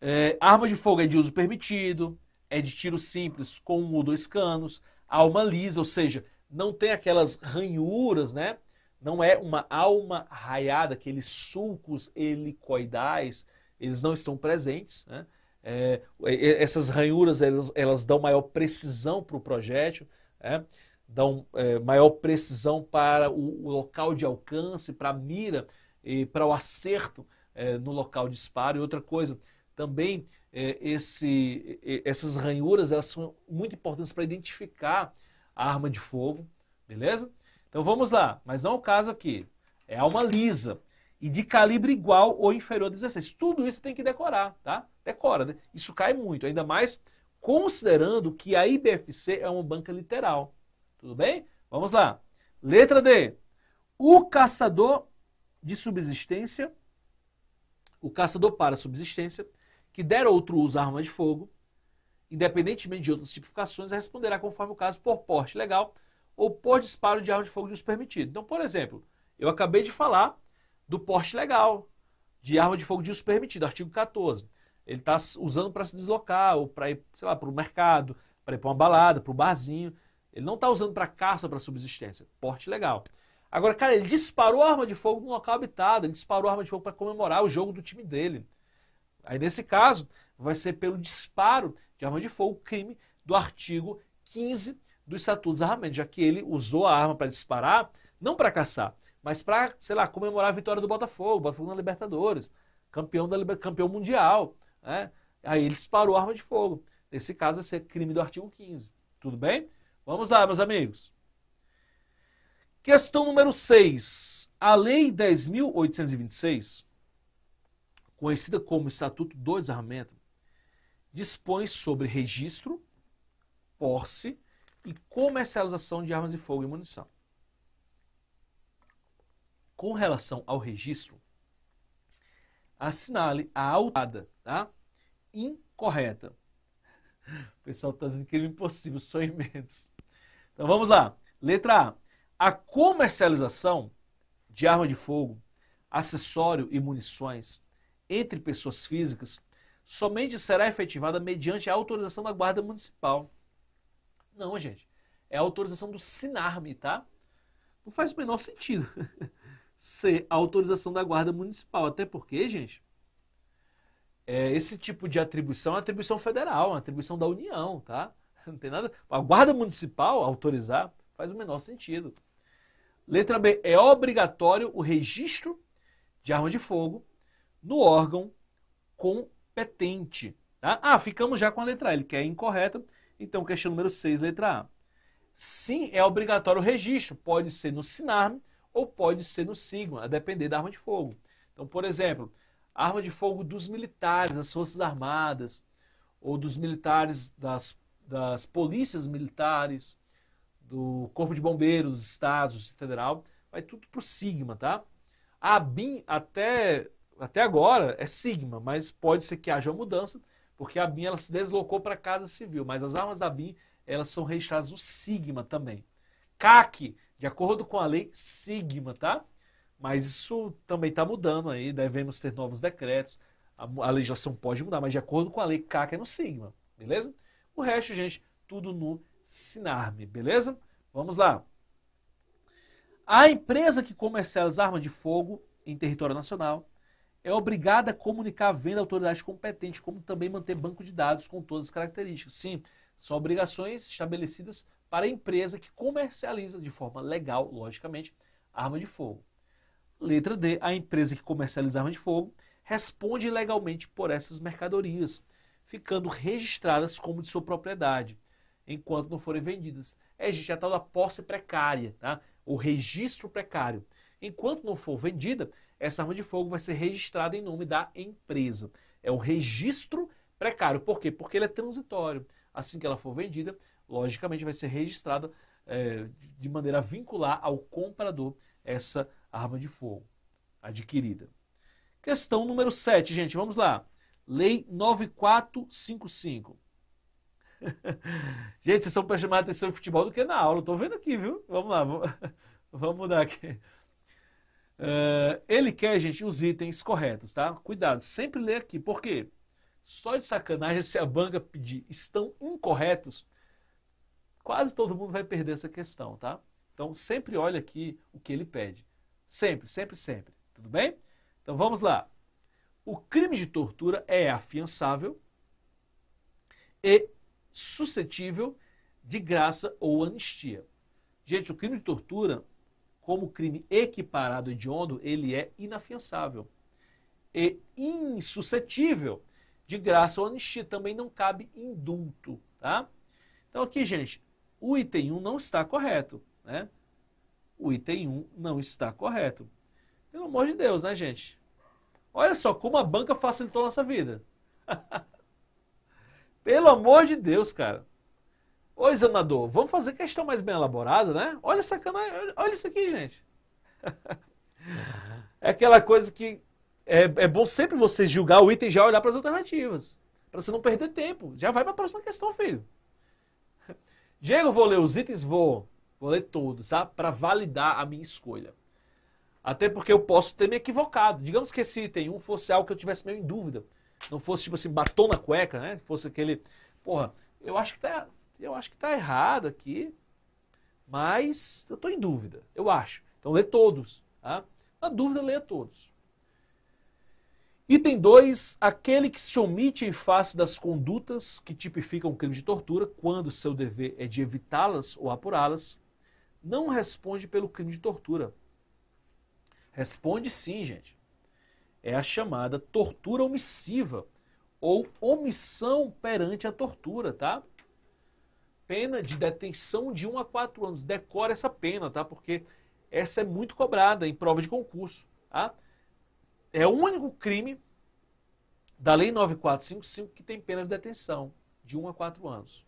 É, arma de fogo é de uso permitido, é de tiro simples com um ou dois canos, alma lisa, ou seja, não tem aquelas ranhuras, né? Não é uma alma raiada, aqueles sulcos helicoidais, eles não estão presentes, né? É, é, é essas ranhuras elas, elas dão maior precisão para o projétil, né? dão é, maior precisão para o, o, local de alcance, para a mira e para o acerto é, no local de disparo. E outra coisa, também é, esse, essas ranhuras elas são muito importantes para identificar a arma de fogo, beleza? Então vamos lá, mas não é o caso aqui. É alma lisa e de calibre igual ou inferior a 16. Tudo isso tem que decorar, tá? Decora, né? Isso cai muito, ainda mais considerando que a IBFC é uma banca literal. Tudo bem? Vamos lá. Letra D. O caçador de subsistência, o caçador para subsistência, que der outro uso à arma de fogo, independentemente de outras tipificações, responderá conforme o caso por porte legal ou por disparo de arma de fogo de uso permitido. Então, por exemplo, eu acabei de falar do porte legal de arma de fogo de uso permitido, artigo 14. Ele está usando para se deslocar ou para ir, sei lá, para o mercado, para ir para uma balada, para o barzinho. Ele não está usando para caça, para subsistência. Porte legal. Agora, cara, ele disparou a arma de fogo num local habitado, ele disparou a arma de fogo para comemorar o jogo do time dele. Aí, nesse caso, vai ser pelo disparo de arma de fogo, crime do artigo 15 do Estatuto dos Armamentos, já que ele usou a arma para disparar, não para caçar, mas para, sei lá, comemorar a vitória do Botafogo, Botafogo na Libertadores, campeão, da, campeão mundial. Né? Aí ele disparou a arma de fogo. Nesse caso, vai ser crime do artigo 15. Tudo bem? Vamos lá, meus amigos. Questão número 6. A Lei 10.826 conhecida como Estatuto do Desarmamento, dispõe sobre registro, posse e comercialização de armas de fogo e munição. Com relação ao registro, assinale a autada tá? incorreta. O pessoal está dizendo que é impossível, são imensos. Então vamos lá. Letra A. A comercialização de arma de fogo, acessório e munições entre pessoas físicas somente será efetivada mediante a autorização da Guarda Municipal. Não, gente. É a autorização do Sinarme, tá? Não faz o menor sentido [laughs] ser a autorização da Guarda Municipal. Até porque, gente, é, esse tipo de atribuição é atribuição federal, é atribuição da União, tá? [laughs] Não tem nada. A Guarda Municipal autorizar faz o menor sentido. Letra B. É obrigatório o registro de arma de fogo no órgão competente. Tá? Ah, ficamos já com a letra A, ele quer é incorreta, então questão número 6, letra A. Sim, é obrigatório o registro, pode ser no SINARM ou pode ser no SIGMA, a depender da arma de fogo. Então, por exemplo, arma de fogo dos militares, das Forças Armadas, ou dos militares, das, das polícias militares, do Corpo de Bombeiros, dos Estados, Federal, vai tudo para o SIGMA, tá? A BIM até até agora é Sigma, mas pode ser que haja mudança, porque a BIM ela se deslocou para a Casa Civil, mas as armas da BIM elas são registradas o Sigma também. CAC, de acordo com a lei Sigma, tá? Mas isso também está mudando aí, devemos ter novos decretos, a, a, legislação pode mudar, mas de acordo com a lei CAC é no Sigma, beleza? O resto, gente, tudo no Sinarme, beleza? Vamos lá. A empresa que comercializa arma de fogo em território nacional é obrigada a comunicar a venda à autoridade competente, como também manter banco de dados com todas as características. Sim, são obrigações estabelecidas para a empresa que comercializa de forma legal, logicamente, arma de fogo. Letra D. A empresa que comercializa arma de fogo responde legalmente por essas mercadorias, ficando registradas como de sua propriedade, enquanto não forem vendidas. É, gente, a tal da posse precária, tá? o registro precário. Enquanto não for vendida, essa arma de fogo vai ser registrada em nome da empresa. É um registro precário. Por quê? Porque ele é transitório. Assim que ela for vendida, logicamente vai ser registrada é, de maneira a vincular ao comprador essa arma de fogo adquirida. Questão número 7, gente, vamos lá. Lei 9455. [laughs] gente, vocês são prestando mais atenção em futebol do que na aula, estou vendo aqui, viu? Vamos lá, vamos, [laughs] vamos mudar aqui. Uh, ele quer, gente, os itens corretos, tá? Cuidado, sempre lê aqui. Por quê? Só de sacanagem, [laughs] se a banca pedir estão incorretos, quase todo mundo vai perder essa questão, tá? Então, sempre olha aqui o que ele pede. Sempre, sempre, sempre. Tudo bem? Então, vamos lá. O crime de tortura é afiançável e suscetível de graça ou anistia. Gente, o crime de tortura como crime equiparado hediondo, ele é inafiançável e insuscetível de graça ou anistia. Também não cabe indulto, tá? Então aqui, gente, o item 1 não está correto, né? O item 1 não está correto. Pelo amor de Deus, né, gente? Olha só como a banca facilitou a nossa vida. [laughs] Pelo amor de Deus, cara. Ô, examinador, vamos fazer questão mais bem elaborada, né? Olha cana, olha isso aqui, gente. é aquela coisa que é, é, bom sempre você julgar o item e já olhar para as alternativas. Para você não perder tempo. Já vai para a próxima questão, filho. Diego, vou ler os itens? Vou. Vou ler todos, tá? Para validar a minha escolha. Até porque eu posso ter me equivocado. Digamos que esse item 1 fosse algo que eu tivesse meio em dúvida. Não fosse, tipo assim, batom na cueca, né? Fosse aquele. Porra, eu acho que tá, eu acho que está errado aqui, mas eu estou em dúvida, eu acho. Então lê todos. Tá? Na dúvida, leia todos. Item 2. Aquele que se omite em face das condutas que tipificam o crime de tortura, quando seu dever é de evitá-las ou apurá-las, não responde pelo crime de tortura. Responde sim, gente. É a chamada tortura omissiva ou omissão perante a tortura, tá? pena de detenção de 1 a 4 anos. Decore essa pena, tá? Porque essa é muito cobrada em prova de concurso, tá? É o único crime da Lei 9455 que tem pena de detenção de 1 a 4 anos.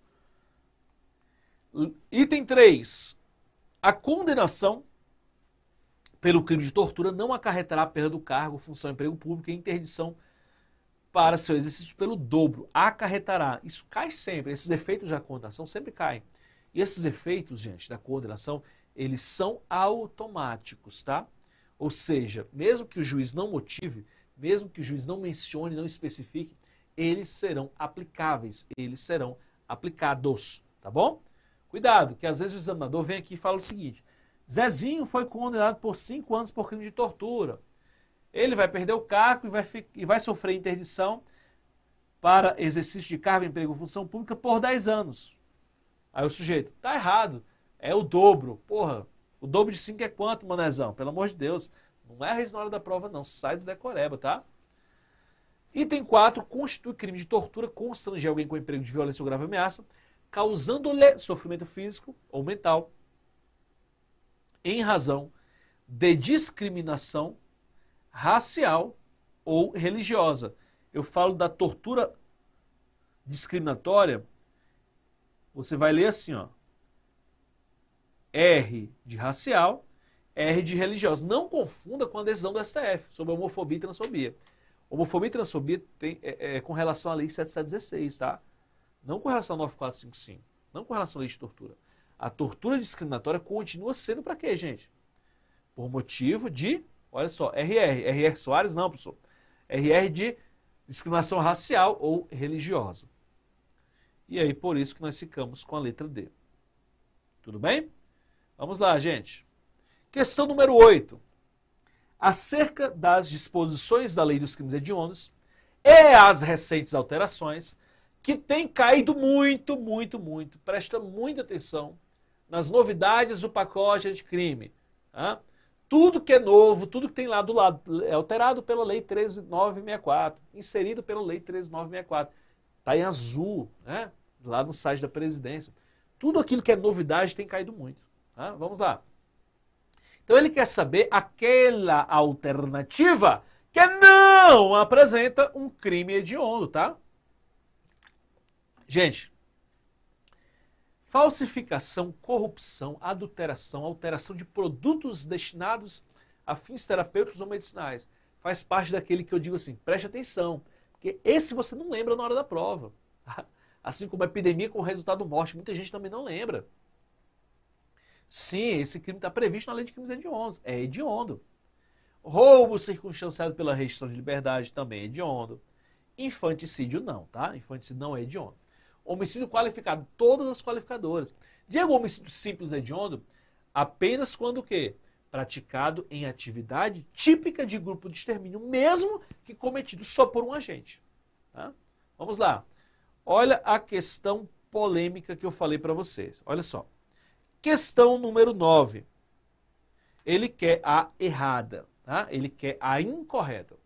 Item 3. A condenação pelo crime de tortura não acarretará a perda do cargo, função, emprego público e interdição para seu exercício pelo dobro, acarretará. Isso cai sempre, esses efeitos da coordenação sempre caem. E esses efeitos, gente, da coordenação, eles são automáticos, tá? Ou seja, mesmo que o juiz não motive, mesmo que o juiz não mencione, não especifique, eles serão aplicáveis, eles serão aplicados, tá bom? Cuidado, que às vezes o examinador vem aqui e fala o seguinte: Zezinho foi condenado por cinco anos por crime de tortura. Ele vai perder o cargo e vai, e vai sofrer interdição para exercício de cargo, emprego ou função pública por 10 anos. Aí o sujeito, tá errado, é o dobro. Porra, o dobro de 5 é quanto, manezão? Pelo amor de Deus, não é isso na hora da prova não, sai do decoreba, tá? Item 4, constitui crime de tortura constranger alguém com emprego de violência ou grave ameaça, causando-lhe sofrimento físico ou mental, em razão de discriminação racial ou religiosa. Eu falo da tortura discriminatória. Você vai ler assim, ó. R de racial, R de religiosa. Não confunda com a decisão do STF sobre homofobia e transfobia. Homofobia e transfobia tem, é, é, é com relação à Lei 7716, tá? Não com relação à 9455, não com relação à lei de tortura. A tortura discriminatória continua sendo para quê, gente? Por motivo de Olha só, RR. RR Soares não, professor. RR de discriminação racial ou religiosa. E aí, por isso que nós ficamos com a letra D. Tudo bem? Vamos lá, gente. Questão número 8. Acerca das disposições da Lei dos Crimes Hediondos e as recentes alterações, que tem caído muito, muito, muito. Presta muita atenção nas novidades do pacote de crime. Tá? Tudo que é novo, tudo que tem lá do lado, é alterado pela Lei 13964, inserido pela Lei 13964. Está em azul, né? lá no site da presidência. Tudo aquilo que é novidade tem caído muito. Tá? Vamos lá. Então ele quer saber aquela alternativa que não apresenta um crime hediondo, tá? Gente, falsificação, corrupção, adulteração, alteração de produtos destinados a fins terapêuticos ou medicinais. Faz parte daquele que eu digo assim, preste atenção, porque esse você não lembra na hora da prova. [laughs] Assim como a epidemia com resultado morte, muita gente também não lembra. Sim, esse crime está previsto na lei de crimes hediondos, é hediondo. Roubo circunstanciado pela restrição de liberdade também é hediondo. Infanticídio não, tá? Infanticídio não é hediondo. Homicídio qualificado, todas as qualificadoras. Diego, homicídio simples hediondo, apenas quando o quê? Praticado em atividade típica de grupo de extermínio, mesmo que cometido só por um agente. Tá? Vamos lá. Olha a questão polêmica que eu falei para vocês. Olha só. Questão número 9. Ele quer a errada, tá? ele quer a incorreta.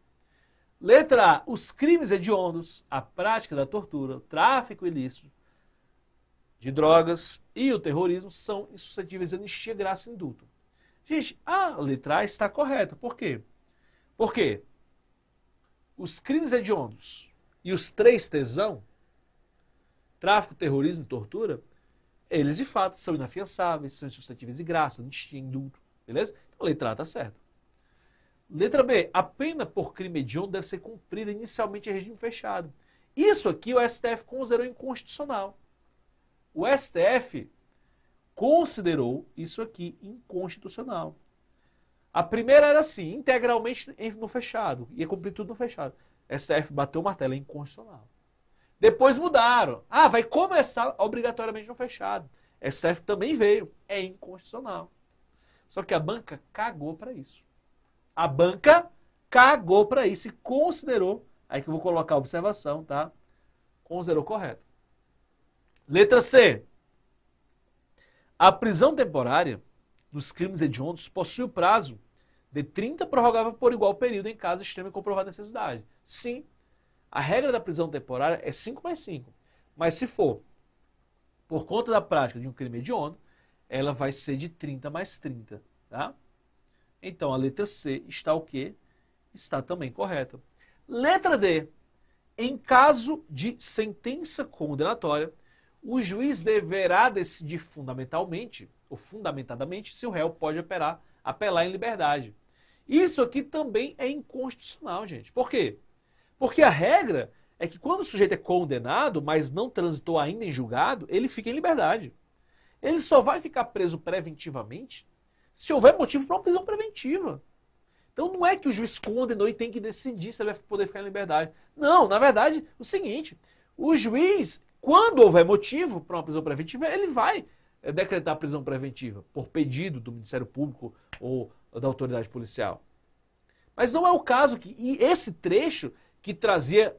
Letra A, os crimes hediondos, a prática da tortura, o tráfico ilícito de drogas e o terrorismo são insuscetíveis de anistia, graça e indulto. Gente, a letra A está correta. Por quê? Porque os crimes hediondos e os três tesão, tráfico, terrorismo e tortura, eles de fato são inafiançáveis, são insuscetíveis de graça, anistia, indulto. Beleza? Então a letra A está certa. Letra B. A pena por crime hediondo deve ser cumprida inicialmente em regime fechado. Isso aqui o STF considerou inconstitucional. O STF considerou isso aqui inconstitucional. A primeira era assim, integralmente no fechado, ia cumprir tudo no fechado. STF bateu o martelo, é inconstitucional. Depois mudaram. Ah, vai começar obrigatoriamente no fechado. STF também veio, é inconstitucional. Só que a banca cagou para isso. A banca cagou para isso e considerou, aí que eu vou colocar a observação, tá? Considerou correto. Letra C. A prisão temporária dos crimes hediondos possui o prazo de 30 prorrogável por igual período em caso extremo e comprovada necessidade. Sim, a regra da prisão temporária é 5 mais 5. Mas se for por conta da prática de um crime hediondo, ela vai ser de 30 mais 30, tá? Então a letra C está o quê? Está também correta. Letra D. Em caso de sentença condenatória, o juiz deverá decidir fundamentalmente, ou fundamentadamente, se o réu pode apelar, apelar em liberdade. Isso aqui também é inconstitucional, gente. Por quê? Porque a regra é que quando o sujeito é condenado, mas não transitou ainda em julgado, ele fica em liberdade. Ele só vai ficar preso preventivamente se houver motivo para uma prisão preventiva. Então não é que o juiz condenou e tem que decidir se ele vai poder ficar em liberdade. Não, na verdade, o seguinte, o juiz, quando houver motivo para uma prisão preventiva, ele vai eh, decretar a prisão preventiva por pedido do Ministério Público ou da autoridade policial. Mas não é o caso que e esse trecho que trazia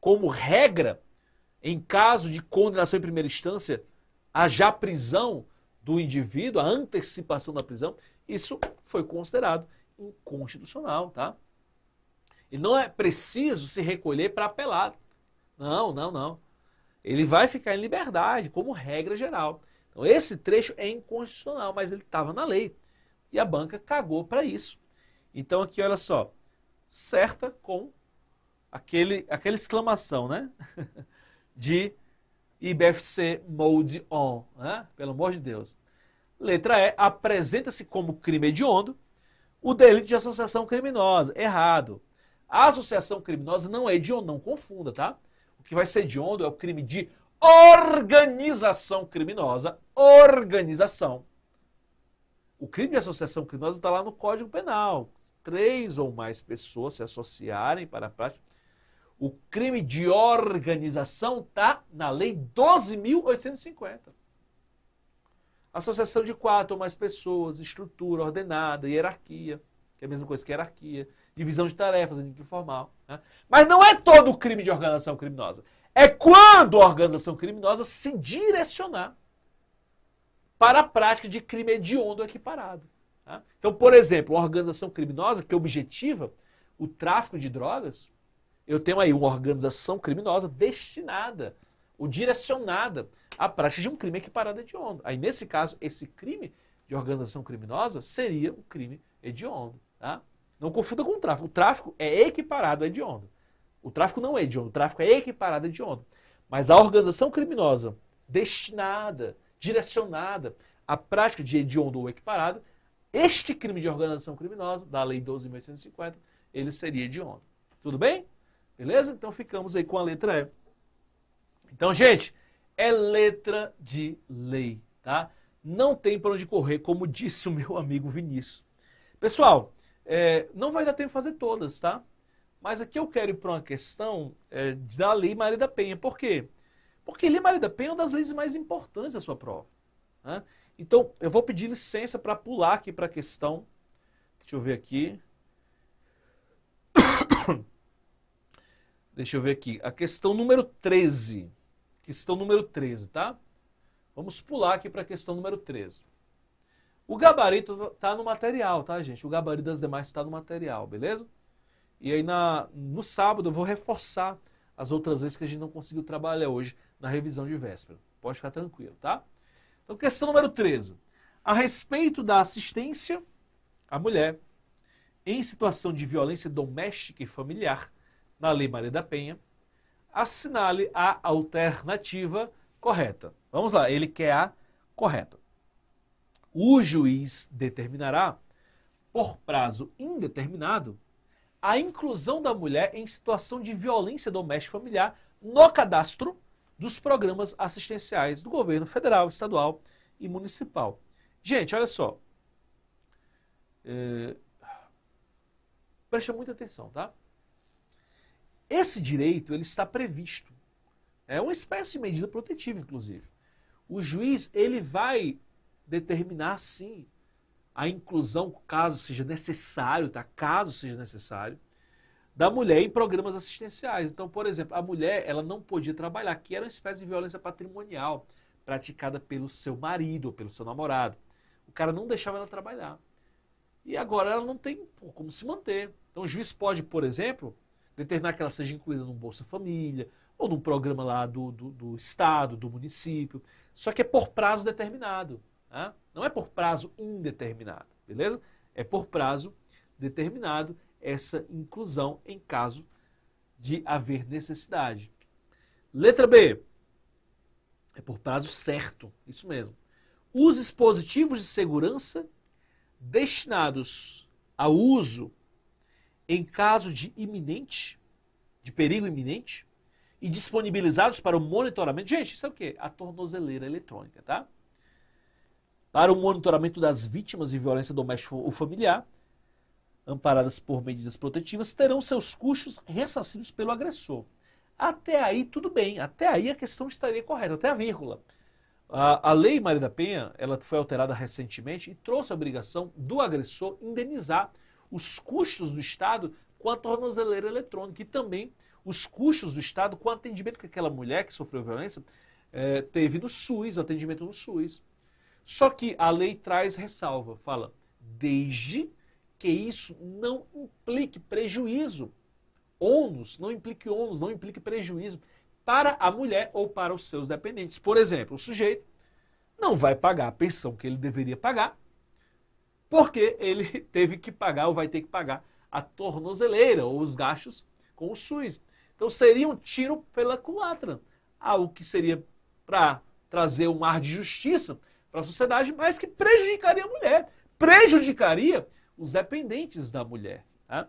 como regra em caso de condenação em primeira instância a já prisão do indivíduo, a antecipação da prisão, isso foi considerado inconstitucional, tá? Ele não é preciso se recolher para apelar. Não, não, não. Ele vai ficar em liberdade, como regra geral. Então, esse trecho é inconstitucional, mas ele estava na lei. E a banca cagou para isso. Então, aqui, olha só. Certa com aquele, aquela exclamação, né? [laughs] De IBFC Mode On, né? pelo amor de Deus. Letra E, apresenta-se como crime hediondo o delito de associação criminosa. Errado. A associação criminosa não é hediondo, não confunda, tá? O que vai ser hediondo é o crime de organização criminosa. Organização. O crime de associação criminosa está lá no Código Penal. Três ou mais pessoas se associarem para a prática o crime de organização está na Lei 12.850. Associação de quatro ou mais pessoas, estrutura ordenada, hierarquia, que é a mesma coisa que hierarquia, divisão de tarefas, nível informal. Né? Mas não é todo o crime de organização criminosa. É quando a organização criminosa se direcionar para a prática de crime hediondo equiparado. Tá? Então, por exemplo, a organização criminosa que é objetiva o tráfico de drogas, eu tenho aí uma organização criminosa destinada ou direcionada à prática de um crime equiparado a hediondo. Aí, nesse caso, esse crime de organização criminosa seria um crime hediondo. Tá? Não confunda com o tráfico. O tráfico é equiparado a hediondo. O tráfico não é hediondo, o tráfico é equiparado a hediondo. Mas a organização criminosa destinada, direcionada à prática de hediondo ou equiparado, este crime de organização criminosa, da Lei 12.850, ele seria hediondo. Tudo bem? Beleza? Então ficamos aí com a letra E. Então, gente, é letra de lei, tá? Não tem para onde correr, como disse o meu [laughs] amigo Vinícius. Pessoal, é, não vai dar tempo de fazer todas, tá? Mas aqui eu quero ir para uma questão é, da Lei Maria da Penha. Por quê? Porque Lei Maria da Penha é uma das leis mais importantes da sua prova. Né? Então, eu vou pedir licença para pular aqui para a questão. Deixa eu ver aqui. [coughs] Deixa eu ver aqui. A questão número 13. Questão número 13, tá? Vamos pular aqui para a questão número 13. O gabarito está no material, tá, gente? O gabarito das demais está no material, beleza? E aí na, no sábado eu vou reforçar as outras vezes que a gente não conseguiu trabalhar hoje na revisão de véspera. Pode ficar tranquilo, tá? Então, questão número 13. A respeito da assistência à mulher em situação de violência doméstica e familiar na Lei Maria da Penha, assinale a alternativa correta. Vamos lá, ele quer a correta. O juiz determinará, por prazo indeterminado, a inclusão da mulher em situação de violência doméstica familiar no cadastro dos programas assistenciais do governo federal, estadual e municipal. Gente, olha só. É... muita atenção, tá? Esse direito ele está previsto. É uma espécie de medida protetiva, inclusive. O juiz ele vai determinar, sim, a inclusão, caso seja necessário, tá? Caso seja necessário, da mulher em programas assistenciais. Então, por exemplo, a mulher ela não podia trabalhar, que era uma espécie de violência patrimonial praticada pelo seu marido ou pelo seu namorado. O cara não deixava ela trabalhar. E agora ela não tem como se manter. Então, o juiz pode, por exemplo, determinar que ela seja incluída no Bolsa Família ou num programa lá do, do, do Estado, do município. Só que é por prazo determinado, né? não é por prazo indeterminado, beleza? É por prazo determinado essa inclusão em caso de haver necessidade. Letra B. É por prazo certo, isso mesmo. Os dispositivos de segurança destinados ao uso em caso de iminente, de perigo iminente, e disponibilizados para o monitoramento. Gente, isso é o quê? A tornozeleira eletrônica, tá? Para o monitoramento das vítimas de violência doméstica ou familiar, amparadas por medidas protetivas, terão seus custos ressarcidos pelo agressor. Até aí, tudo bem. Até aí a questão estaria correta, até a vírgula. A, a, lei Maria da Penha, ela foi alterada recentemente e trouxe a obrigação do agressor indenizar os custos do Estado com a tornozeleira eletrônica e também os custos do Estado com o atendimento que aquela mulher que sofreu violência é, teve no SUS, atendimento no SUS. Só que a lei traz ressalva, fala, desde que isso não implique prejuízo, ônus, não implique ônus, não implique prejuízo para a mulher ou para os seus dependentes. Por exemplo, o sujeito não vai pagar a pensão que ele deveria pagar porque ele [laughs] teve que pagar ou vai ter que pagar a tornozeleira ou os gastos com o SUS. Então seria um tiro pela culatra, algo que seria para trazer um ar de justiça para a sociedade, mas que prejudicaria a mulher, prejudicaria os dependentes da mulher. Tá?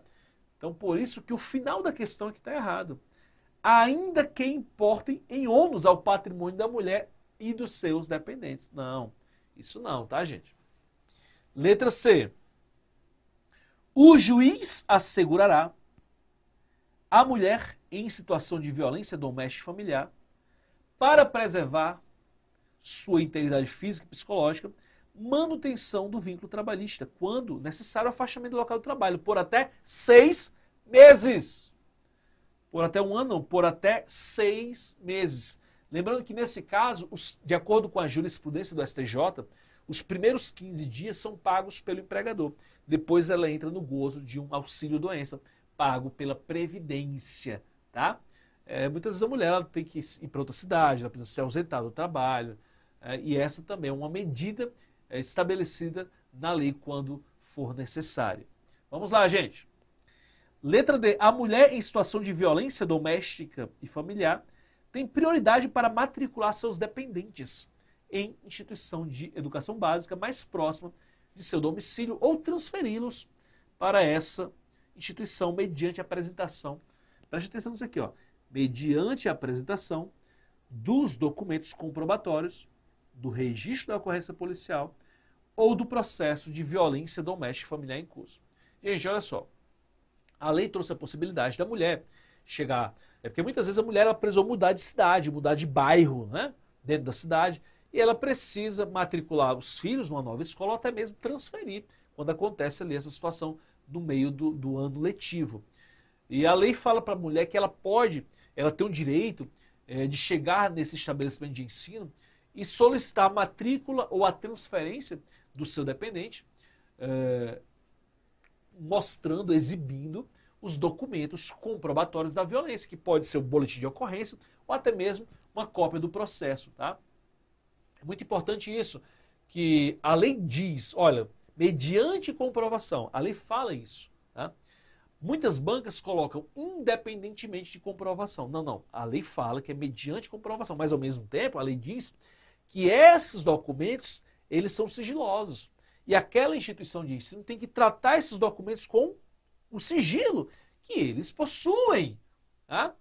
Então por isso que o final da questão é que está errado. Ainda que importem em ônus ao patrimônio da mulher e dos seus dependentes. Não, isso não, tá, gente? Letra C. O juiz assegurará a mulher em situação de violência doméstica e familiar para preservar sua integridade física e psicológica, manutenção do vínculo trabalhista, quando necessário afastamento do local de trabalho, por até seis meses. Por até um ano, não, por até seis meses. Lembrando que nesse caso, de acordo com a jurisprudência do STJ, os primeiros 15 dias são pagos pelo empregador. Depois ela entra no gozo de um auxílio-doença pago pela Previdência, tá? É, muitas vezes a mulher ela tem que ir para outra cidade, ela precisa se ausentar do trabalho, é, e essa também é uma medida é, estabelecida na lei quando for necessário. Vamos lá, gente. Letra D. A mulher em situação de violência doméstica e familiar tem prioridade para matricular seus dependentes em instituição de educação básica mais próxima de seu domicílio ou transferi-los para essa instituição mediante apresentação. Preste atenção nisso aqui, ó. Mediante a apresentação dos documentos comprobatórios do registro da ocorrência policial ou do processo de violência doméstica familiar em curso. Gente, olha só. A lei trouxe a possibilidade da mulher chegar. É porque muitas vezes a mulher ela precisou mudar de cidade, mudar de bairro, né? Dentro da cidade e ela precisa matricular os filhos numa nova escola ou até mesmo transferir, quando acontece ali essa situação no meio do, do ano letivo. E a lei fala para a mulher que ela pode, ela tem o direito é, de chegar nesse estabelecimento de ensino e solicitar a matrícula ou a transferência do seu dependente, é, mostrando, exibindo os documentos comprobatórios da violência, que pode ser o boletim de ocorrência ou até mesmo uma cópia do processo, tá? É muito importante isso, que a lei diz, olha, mediante comprovação, a lei fala isso. Tá? Muitas bancas colocam independentemente de comprovação. Não, não, a lei fala que é mediante comprovação, mas ao mesmo tempo a lei diz que esses documentos, eles são sigilosos. E aquela instituição de ensino tem que tratar esses documentos com o sigilo que eles possuem. Tá?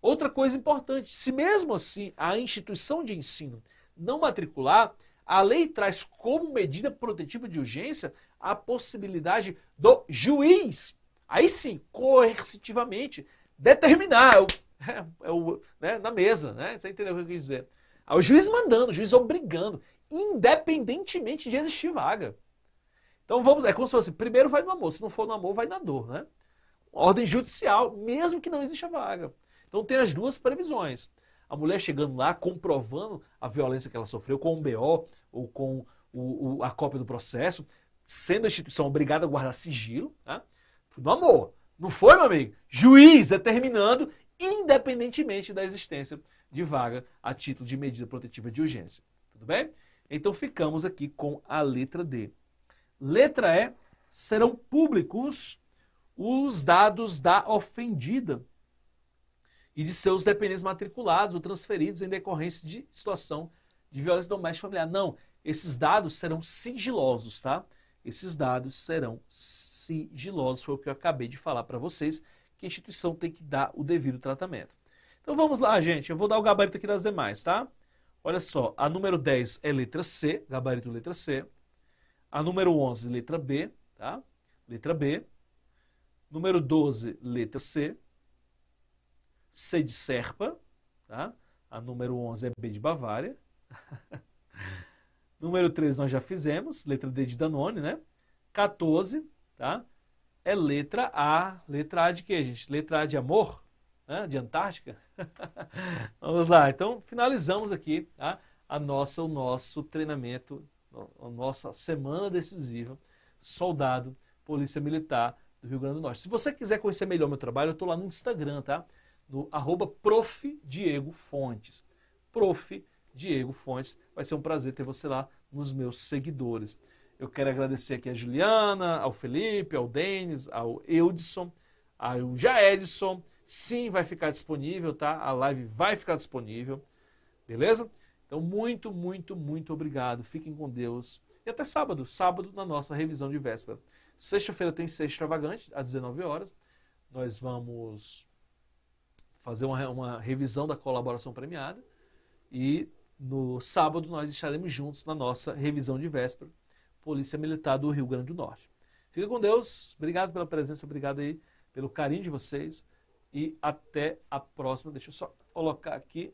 Outra coisa importante, se mesmo assim a instituição de ensino não matricular, a lei traz como medida protetiva de urgência a possibilidade do juiz, aí sim, coercitivamente, determinar é o, é, [laughs] é o, né, na mesa, né? Você entendeu o que eu quis dizer? Ah, o juiz mandando, o juiz obrigando, independentemente de existir vaga. Então vamos, é como se fosse, primeiro vai no amor, se não for no amor, vai na dor, né? Ordem judicial, mesmo que não exista vaga. Então tem as duas previsões a mulher chegando lá, comprovando a violência que ela sofreu com o BO ou com o, o, a cópia do processo, sendo a instituição obrigada a guardar sigilo, tá? no amor. Não foi, meu amigo? Juiz determinando, independentemente da existência de vaga a título de medida protetiva de urgência. Tudo bem? Então ficamos aqui com a letra D. Letra E: serão públicos os dados da ofendida e de seus dependentes matriculados ou transferidos em decorrência de situação de violência doméstica familiar. Não, esses dados serão sigilosos, tá? Esses dados serão sigilosos, foi o que eu acabei de falar para vocês, que a instituição tem que dar o devido tratamento. Então vamos lá, gente, eu vou dar o gabarito aqui das demais, tá? Olha só, a número 10 é letra C, gabarito letra C. A número 11, letra B, tá? Letra B. Número 12, letra C. C de Serpa, tá? A número 11 é B de Bavária. [laughs] número 13 nós já fizemos, letra D de Danone, né? 14, tá? É letra A. Letra A de quê, gente? Letra A de amor? Né? De Antártica? [laughs] Vamos lá, então finalizamos aqui tá? a nossa, o nosso treinamento, a nossa semana decisiva, soldado, polícia militar do Rio Grande do Norte. Se você quiser conhecer melhor meu trabalho, eu tô lá no Instagram, tá? no arroba prof. Diego Fontes. Prof. Diego Fontes, vai ser um prazer ter você lá nos meus seguidores. Eu quero agradecer aqui a Juliana, ao Felipe, ao Denis, ao Eudson, ao Jaedson. Sim, vai ficar disponível, tá? A live vai ficar disponível, beleza? Então, muito, muito, muito obrigado. Fiquem com Deus. E até sábado, sábado, na nossa revisão de véspera. Sexta-feira tem sexta extravagante, às 19 horas. Nós vamos fazer uma, uma revisão da colaboração premiada. E no sábado nós estaremos juntos na nossa revisão de véspera, Polícia Militar do Rio Grande do Norte. Fica com Deus, obrigado pela presença, obrigado aí pelo carinho de vocês e até a próxima. Deixa eu só colocar aqui.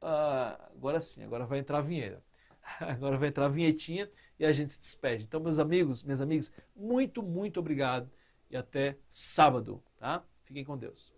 Ah, agora sim, agora vai entrar a vinheta. [laughs] Agora vai entrar a vinhetinha e a gente se despede. Então, meus amigos, minhas amigas, muito, muito obrigado e até sábado, tá? Fiquem com Deus.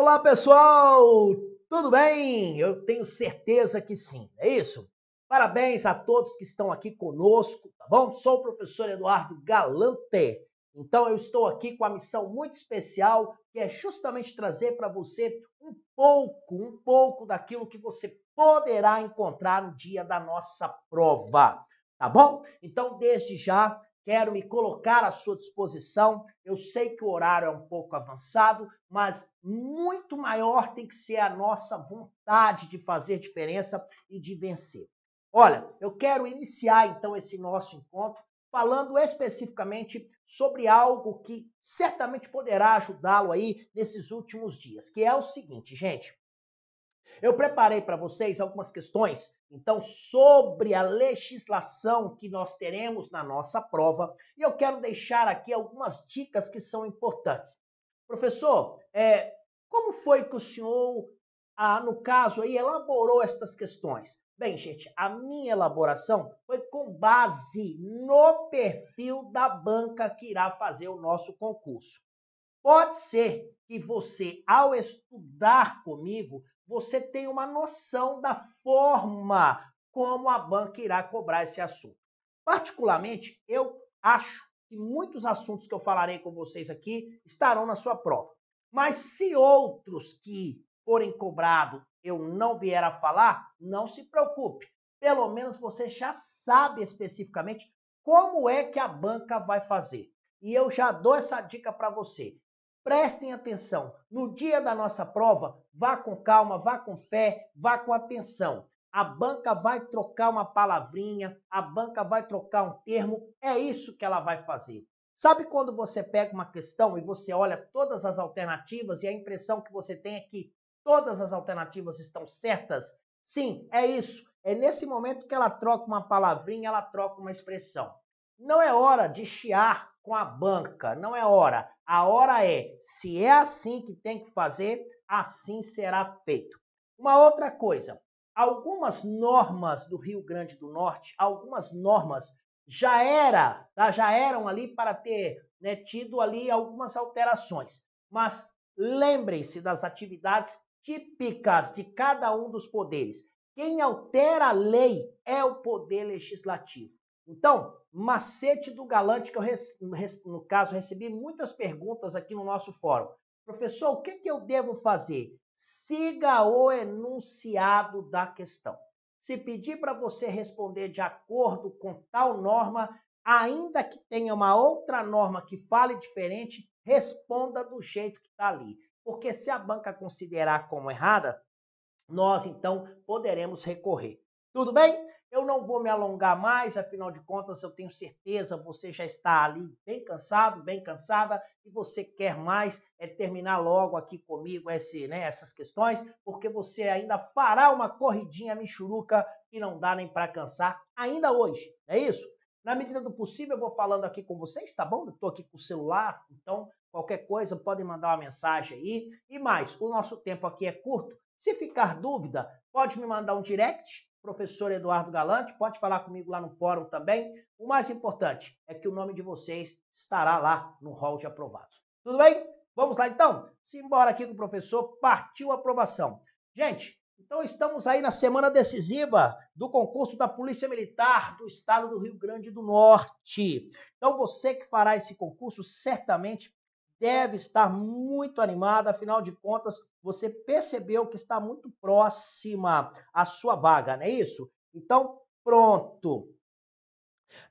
Olá, pessoal! Tudo bem? Eu tenho certeza que sim, é isso? Parabéns a todos que estão aqui conosco, tá bom? Sou o professor Eduardo Galante. Então eu estou aqui com a missão muito especial, que é justamente trazer para você um pouco, um pouco daquilo que você poderá encontrar no dia da nossa prova, tá bom? Então desde já quero me colocar à sua disposição. Eu sei que o horário é um pouco avançado, mas muito maior tem que ser a nossa vontade de fazer diferença e de vencer. Olha, eu quero iniciar então esse nosso encontro falando especificamente sobre algo que certamente poderá ajudá-lo aí nesses últimos dias, que é o seguinte, gente. Eu preparei para vocês algumas questões, então, sobre a legislação que nós teremos na nossa prova, e eu quero deixar aqui algumas dicas que são importantes. Professor, é, como foi que o senhor, ah, no caso aí, elaborou estas questões? Bem, gente, a minha elaboração foi com base no perfil da banca que irá fazer o nosso concurso. Pode ser que você, ao estudar comigo, você tem uma noção da forma como a banca irá cobrar esse assunto. Particularmente, eu acho que muitos assuntos que eu falarei com vocês aqui estarão na sua prova. Mas se outros que forem cobrados eu não vier a falar, não se preocupe. Pelo menos você já sabe especificamente como é que a banca vai fazer. E eu já dou essa dica para você. Prestem atenção. No dia da nossa prova, vá com calma, vá com fé, vá com atenção. A banca vai trocar uma palavrinha, a banca vai trocar um termo, é isso que ela vai fazer. Sabe quando você pega uma questão e você olha todas as alternativas e a impressão que você tem é que todas as alternativas estão certas? Sim, é isso. É nesse momento que ela troca uma palavrinha, ela troca uma expressão. Não é hora de chiar com a banca. Não é hora. A hora é, se é assim que tem que fazer, assim será feito. Uma outra coisa, algumas normas do Rio Grande do Norte, algumas normas já era, tá? já eram ali para ter né, tido ali algumas alterações. Mas lembrem-se das atividades típicas de cada um dos poderes. Quem altera a lei é o poder legislativo. Então, macete do galante, que eu, no caso, recebi muitas perguntas aqui no nosso fórum. Professor, o que, que eu devo fazer? Siga o enunciado da questão. Se pedir para você responder de acordo com tal norma, ainda que tenha uma outra norma que fale diferente, responda do jeito que está ali. Porque se a banca considerar como errada, nós então poderemos recorrer. Tudo bem? Eu não vou me alongar mais, afinal de contas, eu tenho certeza, você já está ali bem cansado, bem cansada, e você quer mais é terminar logo aqui comigo esse, né, essas questões, porque você ainda fará uma corridinha michuruca que não dá nem para cansar ainda hoje, é isso? Na medida do possível, eu vou falando aqui com vocês, tá bom? Eu estou aqui com o celular, então qualquer coisa podem mandar uma mensagem aí. E mais, o nosso tempo aqui é curto. Se ficar dúvida, pode me mandar um direct professor Eduardo Galante. Pode falar comigo lá no fórum também. O mais importante é que o nome de vocês estará lá no hall de aprovados. Tudo bem? Vamos lá então? Simbora aqui com o professor, partiu a aprovação. Gente, então estamos aí na semana decisiva do concurso da Polícia Militar do Estado do Rio Grande do Norte. Então você que fará esse concurso certamente deve estar muito animada, afinal de contas, você percebeu que está muito próxima a sua vaga, não é isso? Então, pronto.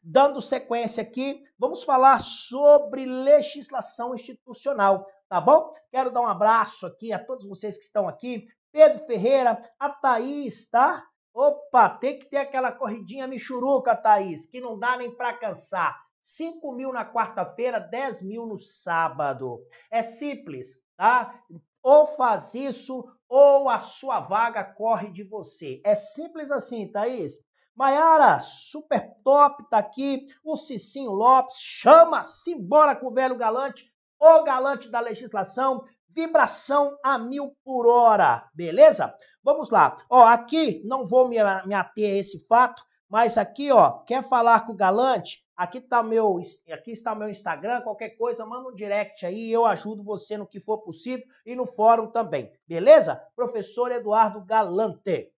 Dando sequência aqui, vamos falar sobre legislação institucional, tá bom? Quero dar um abraço aqui a todos vocês que estão aqui. Pedro Ferreira, a Thaís, tá? Opa, tem que ter aquela corridinha michuruca, Thaís, que não dá nem para cansar. 5 mil na quarta-feira, 10 mil no sábado. É simples, tá? Ou faz isso, ou a sua vaga corre de você. É simples assim, Thaís. Maiara, super top, tá aqui. O Cicinho Lopes, chama, simbora com o velho galante, o galante da legislação, vibração a mil por hora, beleza? Vamos lá. Ó, aqui não vou me, me ater a esse fato, mas aqui, ó, quer falar com o Galante? Aqui tá meu, aqui está meu Instagram, qualquer coisa, manda um direct aí, eu ajudo você no que for possível e no fórum também. Beleza? Professor Eduardo Galante.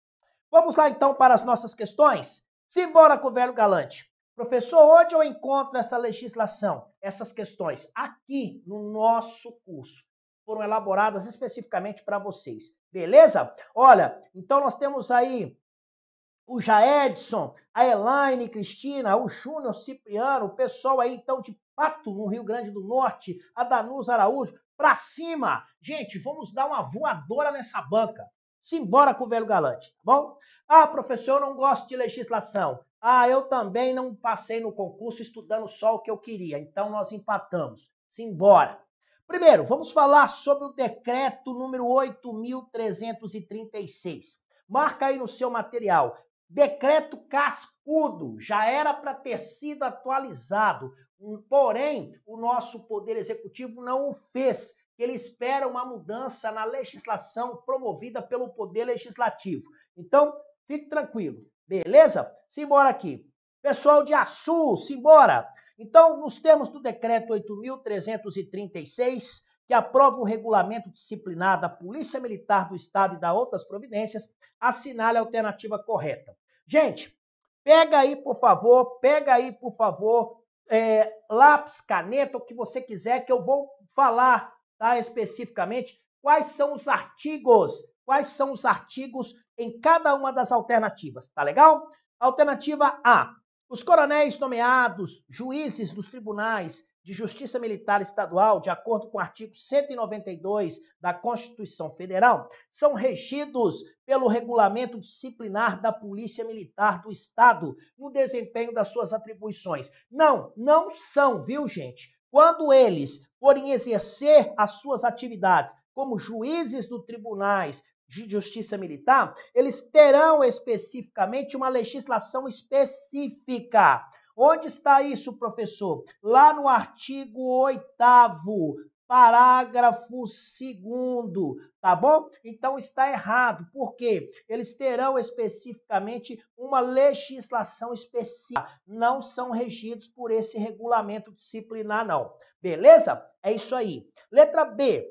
Vamos lá então para as nossas questões? Simbora com o velho Galante. Professor, onde eu encontro essa legislação, essas questões? Aqui no nosso curso. Foram elaboradas especificamente para vocês. Beleza? Olha, então nós temos aí o Jaedson, a Elaine Cristina, o Júnior Cipriano, o pessoal aí então de Pato, no Rio Grande do Norte, a Danusa Araújo, pra cima! Gente, vamos dar uma voadora nessa banca. Simbora com o velho galante, tá bom? Ah, professor, eu não gosto de legislação. Ah, eu também não passei no concurso estudando só o que eu queria, então nós empatamos. Simbora! Primeiro, vamos falar sobre o decreto número 8336. Marca aí no seu material. Decreto cascudo, já era para ter sido atualizado, hum, porém, o nosso Poder Executivo não o fez. Ele espera uma mudança na legislação promovida pelo Poder Legislativo. Então, fique tranquilo, beleza? Simbora aqui. Pessoal de Açul, simbora! Então, nos termos do decreto 8.336, que aprova o regulamento disciplinar da Polícia Militar do Estado e da outras providências, assinale a alternativa correta. Gente, pega aí, por favor, pega aí, por favor, é, lápis, caneta, o que você quiser, que eu vou falar tá, especificamente quais são os artigos, quais são os artigos em cada uma das alternativas, tá legal? Alternativa A. Os coronéis nomeados juízes dos tribunais de Justiça Militar Estadual, de acordo com o artigo 192 da Constituição Federal, são regidos pelo regulamento disciplinar da Polícia Militar do Estado no desempenho das suas atribuições. Não, não são, viu, gente? Quando eles forem exercer as suas atividades como juízes do tribunais de justiça militar, eles terão especificamente uma legislação específica Onde está isso, professor? Lá no artigo 8 parágrafo segundo, tá bom? Então está errado, porque eles terão especificamente uma legislação específica, não são regidos por esse regulamento disciplinar não. Beleza? É isso aí. Letra B.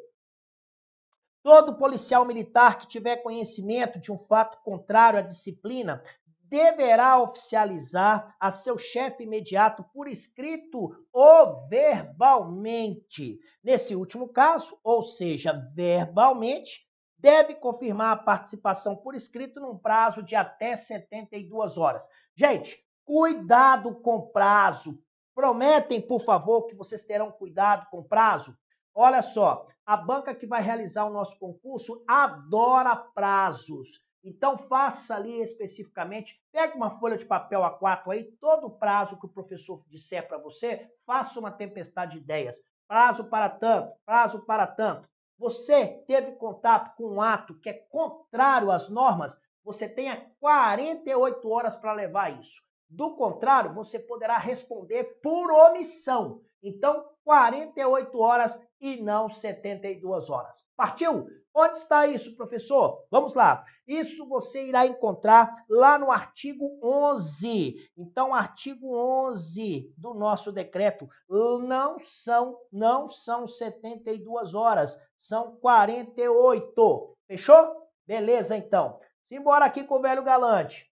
Todo policial militar que tiver conhecimento de um fato contrário à disciplina deverá oficializar a seu chefe imediato por escrito ou verbalmente. Nesse último caso, ou seja, verbalmente, deve confirmar a participação por escrito num prazo de até 72 horas. Gente, cuidado com o prazo. Prometem, por favor, que vocês terão cuidado com o prazo? Olha só, a banca que vai realizar o nosso concurso adora prazos. Então faça ali especificamente, pegue uma folha de papel A4 aí, todo o prazo que o professor disser para você, faça uma tempestade de ideias. Prazo para tanto, prazo para tanto. Você teve contato com um ato que é contrário às normas, você tenha 48 horas para levar isso. Do contrário, você poderá responder por omissão. Então, 48 horas e não 72 horas. Partiu? Onde está isso, professor? Vamos lá. Isso você irá encontrar lá no artigo 11. Então, artigo 11 do nosso decreto não são não são 72 horas, são 48. Fechou? Beleza, então. Simbora aqui com o velho galante.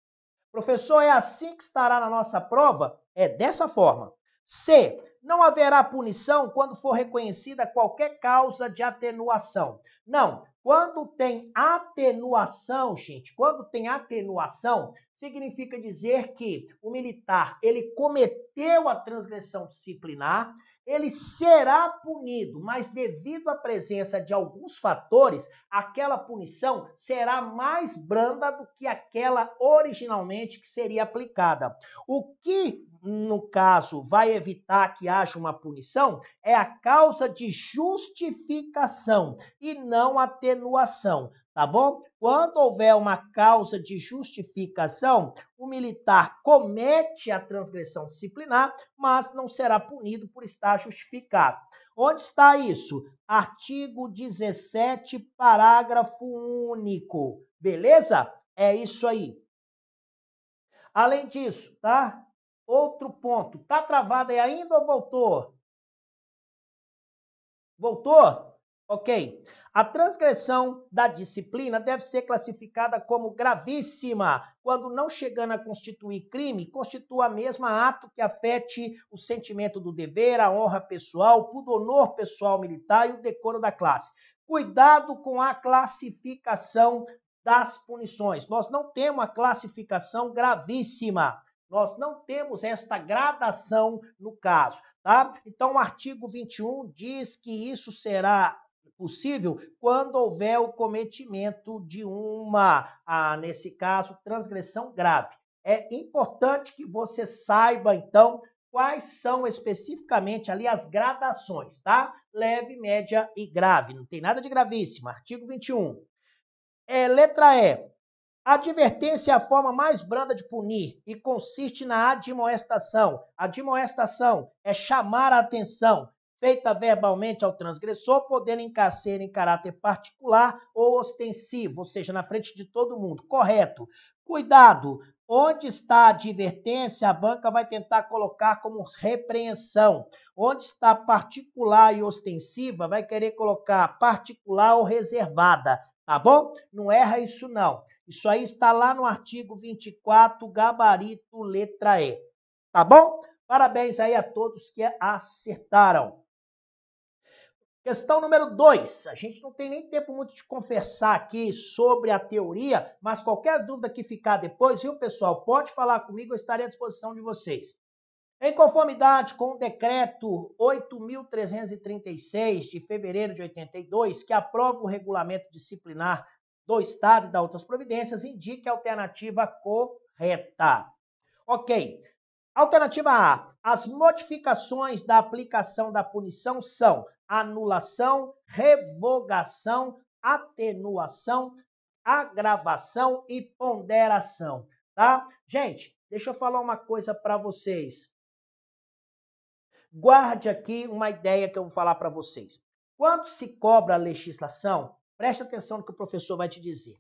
Professor, é assim que estará na nossa prova? É dessa forma. C. Não haverá punição quando for reconhecida qualquer causa de atenuação. Não, quando tem atenuação, gente, quando tem atenuação, significa dizer que o militar ele cometeu a transgressão disciplinar, ele será punido, mas devido à presença de alguns fatores, aquela punição será mais branda do que aquela originalmente que seria aplicada. O que no caso, vai evitar que haja uma punição é a causa de justificação e não atenuação tá bom? Quando houver uma causa de justificação, o militar comete a transgressão disciplinar, mas não será punido por estar justificado. Onde está isso? Artigo 17, parágrafo único. Beleza? É isso aí. Além disso, tá? Outro ponto. Tá travado aí ainda ou voltou? Voltou? Ok. A transgressão da disciplina deve ser classificada como gravíssima, quando não chegando a constituir crime, constitua a mesma ato que afete o sentimento do dever, a honra pessoal, o pudonor pessoal militar e o decoro da classe. Cuidado com a classificação das punições. Nós não temos a classificação gravíssima. Nós não temos esta gradação no caso, tá? Então, o artigo 21 diz que isso será possível quando houver o cometimento de uma, ah, nesse caso, transgressão grave. É importante que você saiba, então, quais são especificamente ali as gradações, tá? Leve, média e grave. Não tem nada de gravíssimo. Artigo 21. É, letra E. Advertência é a forma mais branda de punir e consiste na admoestação. Admoestação é chamar a atenção, feita verbalmente ao transgressor, podendo encar em caráter particular ou ostensivo, ou seja, na frente de todo mundo. Correto. Cuidado, Onde está a advertência, a banca vai tentar colocar como repreensão. Onde está particular e ostensiva, vai querer colocar particular ou reservada, tá bom? Não erra isso não. Isso aí está lá no artigo 24, gabarito letra E. Tá bom? Parabéns aí a todos que acertaram. Questão número 2. A gente não tem nem tempo muito de conversar aqui sobre a teoria, mas qualquer dúvida que ficar depois, viu, pessoal? Pode falar comigo, eu estarei à disposição de vocês. Em conformidade com o decreto 8.336 de fevereiro de 82, que aprova o regulamento disciplinar do Estado e das outras providências, indique a alternativa correta. Ok. Alternativa A. As modificações da aplicação da punição são anulação, revogação, atenuação, agravação e ponderação, tá? Gente, deixa eu falar uma coisa para vocês. Guarde aqui uma ideia que eu vou falar para vocês. Quando se cobra a legislação, preste atenção no que o professor vai te dizer.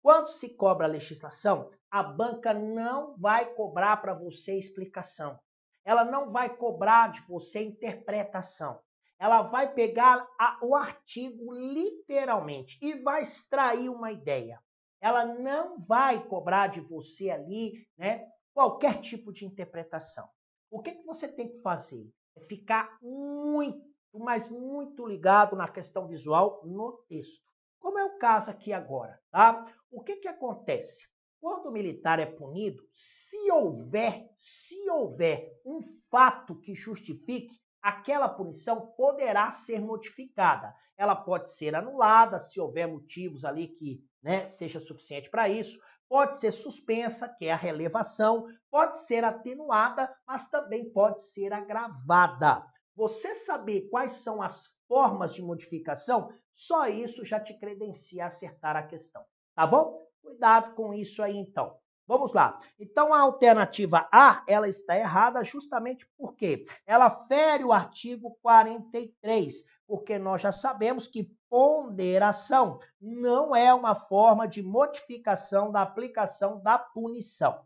Quando se cobra a legislação, a banca não vai cobrar para você explicação. Ela não vai cobrar de você interpretação ela vai pegar a, o artigo literalmente e vai extrair uma ideia. Ela não vai cobrar de você ali, né, qualquer tipo de interpretação. O que, que você tem que fazer? É ficar muito, mas muito ligado na questão visual no texto. Como é o caso aqui agora, tá? O que, que acontece? Quando o militar é punido, se houver, se houver um fato que justifique, aquela punição poderá ser modificada. Ela pode ser anulada se houver motivos ali que né, seja suficiente para isso, pode ser suspensa, que é a relevação, pode ser atenuada, mas também pode ser agravada. Você saber quais são as formas de modificação, só isso já te credencia a acertar a questão, tá bom? Cuidado com isso aí então. Vamos lá. Então a alternativa A, ela está errada justamente porque ela fere o artigo 43, porque nós já sabemos que ponderação não é uma forma de modificação da aplicação da punição.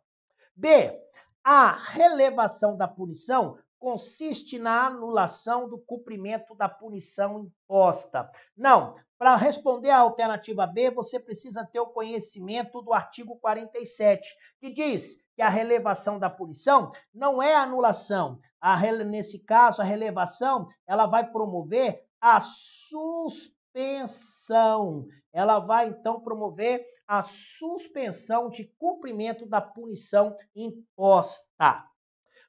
B, a relevação da punição consiste na anulação do cumprimento da punição imposta. Não, para responder à alternativa B, você precisa ter o conhecimento do artigo 47, que diz que a relevação da punição não é anulação. A, nesse caso, a relevação ela vai promover a suspensão. Ela vai, então, promover a suspensão de cumprimento da punição imposta.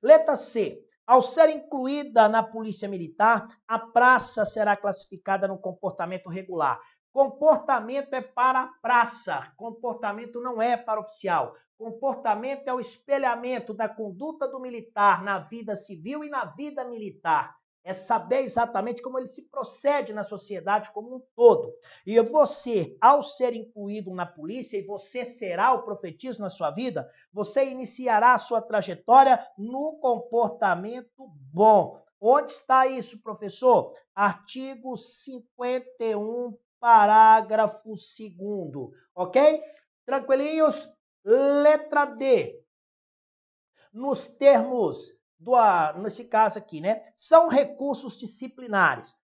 Letra C. Ao ser incluída na Polícia Militar, a praça será classificada no comportamento regular. Comportamento é para a praça, comportamento não é para oficial. Comportamento é o espelhamento da conduta do militar na vida civil e na vida militar é saber exatamente como ele se procede na sociedade como um todo. E você, ao ser incluído na polícia, e você será o profetismo na sua vida, você iniciará a sua trajetória no comportamento bom. Onde está isso, professor? Artigo 51, parágrafo 2, ok? Tranquilinhos? Letra D. Nos termos do, nesse caso aqui, né? São recursos disciplinares.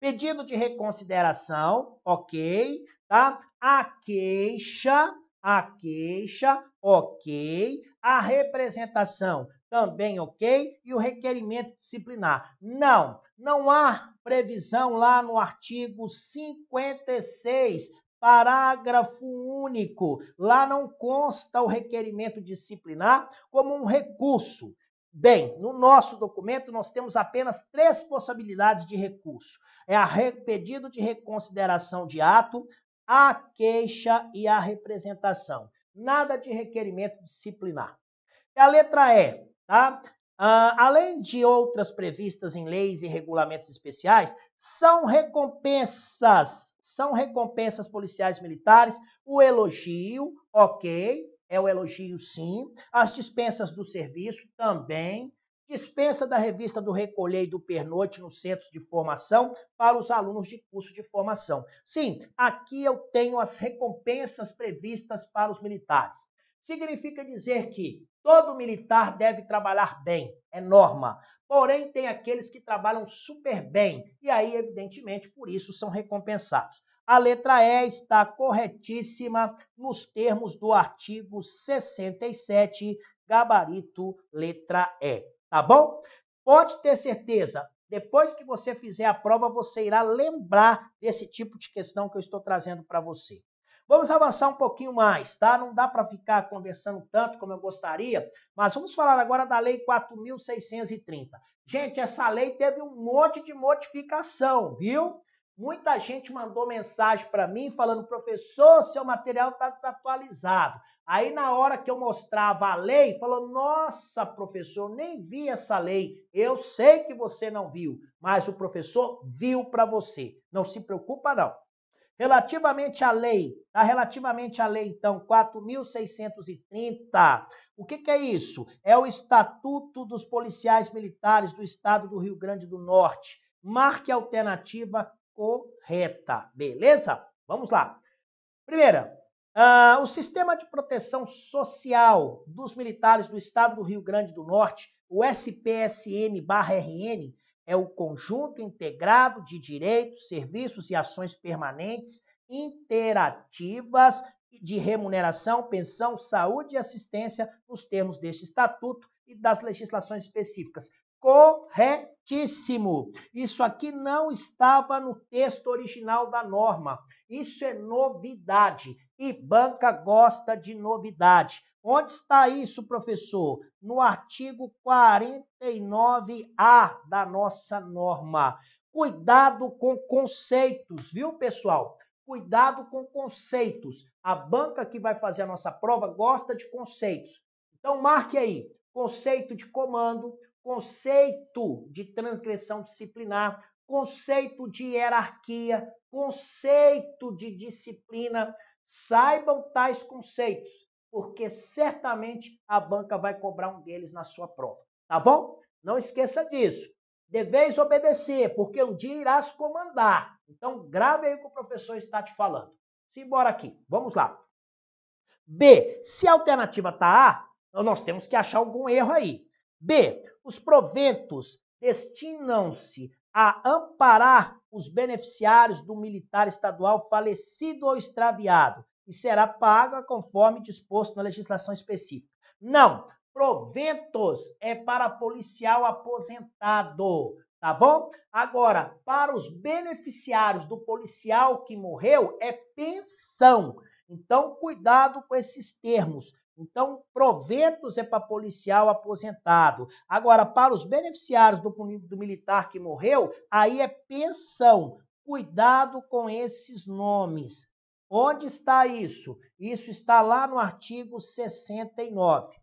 Pedido de reconsideração, ok, tá? A queixa, a queixa, ok. A representação, também ok. E o requerimento disciplinar. Não, não há previsão lá no artigo 56 parágrafo único. Lá não consta o requerimento disciplinar como um recurso. Bem, no nosso documento nós temos apenas três possibilidades de recurso: é a pedido de reconsideração de ato, a queixa e a representação. Nada de requerimento disciplinar. E a letra E, tá? Uh, além de outras previstas em leis e regulamentos especiais, são recompensas, são recompensas policiais militares, o elogio, ok, é o elogio, sim. As dispensas do serviço, também. Dispensa da revista do Recolher e do Pernoite nos centros de formação para os alunos de curso de formação. Sim, aqui eu tenho as recompensas previstas para os militares. Significa dizer que todo militar deve trabalhar bem, é norma. Porém, tem aqueles que trabalham super bem e aí, evidentemente, por isso são recompensados. A letra E está corretíssima nos termos do artigo 67, gabarito letra E, tá bom? Pode ter certeza, depois que você fizer a prova, você irá lembrar desse tipo de questão que eu estou trazendo para você. Vamos avançar um pouquinho mais, tá? Não dá para ficar conversando tanto como eu gostaria, mas vamos falar agora da Lei 4.630. Gente, essa lei teve um monte de modificação, viu? Muita gente mandou mensagem para mim falando, professor, seu material está desatualizado. Aí, na hora que eu mostrava a lei, falou: Nossa, professor, nem vi essa lei. Eu sei que você não viu, mas o professor viu para você. Não se preocupa, não. Relativamente à lei, tá? relativamente à lei, então, 4.630. O que, que é isso? É o Estatuto dos Policiais Militares do Estado do Rio Grande do Norte. Marque a alternativa correta, beleza? Vamos lá. Primeira, uh, o Sistema de Proteção Social dos Militares do Estado do Rio Grande do Norte, o SPSM-RN, é o conjunto integrado de direitos, serviços e ações permanentes interativas de remuneração, pensão, saúde e assistência nos termos deste estatuto e das legislações específicas corretíssimo. Isso aqui não estava no texto original da norma. Isso é novidade. E banca gosta de novidade. Onde está isso, professor? No artigo 49A da nossa norma. Cuidado com conceitos, viu, pessoal? Cuidado com conceitos. A banca que vai fazer a nossa prova gosta de conceitos. Então, marque aí: conceito de comando, conceito de transgressão disciplinar, conceito de hierarquia, conceito de disciplina. Saibam tais conceitos, porque certamente a banca vai cobrar um deles na sua prova, tá bom? Não esqueça disso. Deveis obedecer, porque um dia irás comandar. Então, grave aí o que o professor está te falando. Simbora aqui, vamos lá. B, se a alternativa está A, nós temos que achar algum erro aí. B. Os proventos destinam-se a amparar os beneficiários do militar estadual falecido ou extraviado e será paga conforme disposto na legislação específica. Não, proventos é para policial aposentado, tá bom? Agora, para os beneficiários do policial que morreu é pensão. Então, cuidado com esses termos. Então, proventos é para policial aposentado. Agora, para os beneficiários do, do militar que morreu, aí é pensão. Cuidado com esses nomes. Onde está isso? Isso está lá no artigo 69.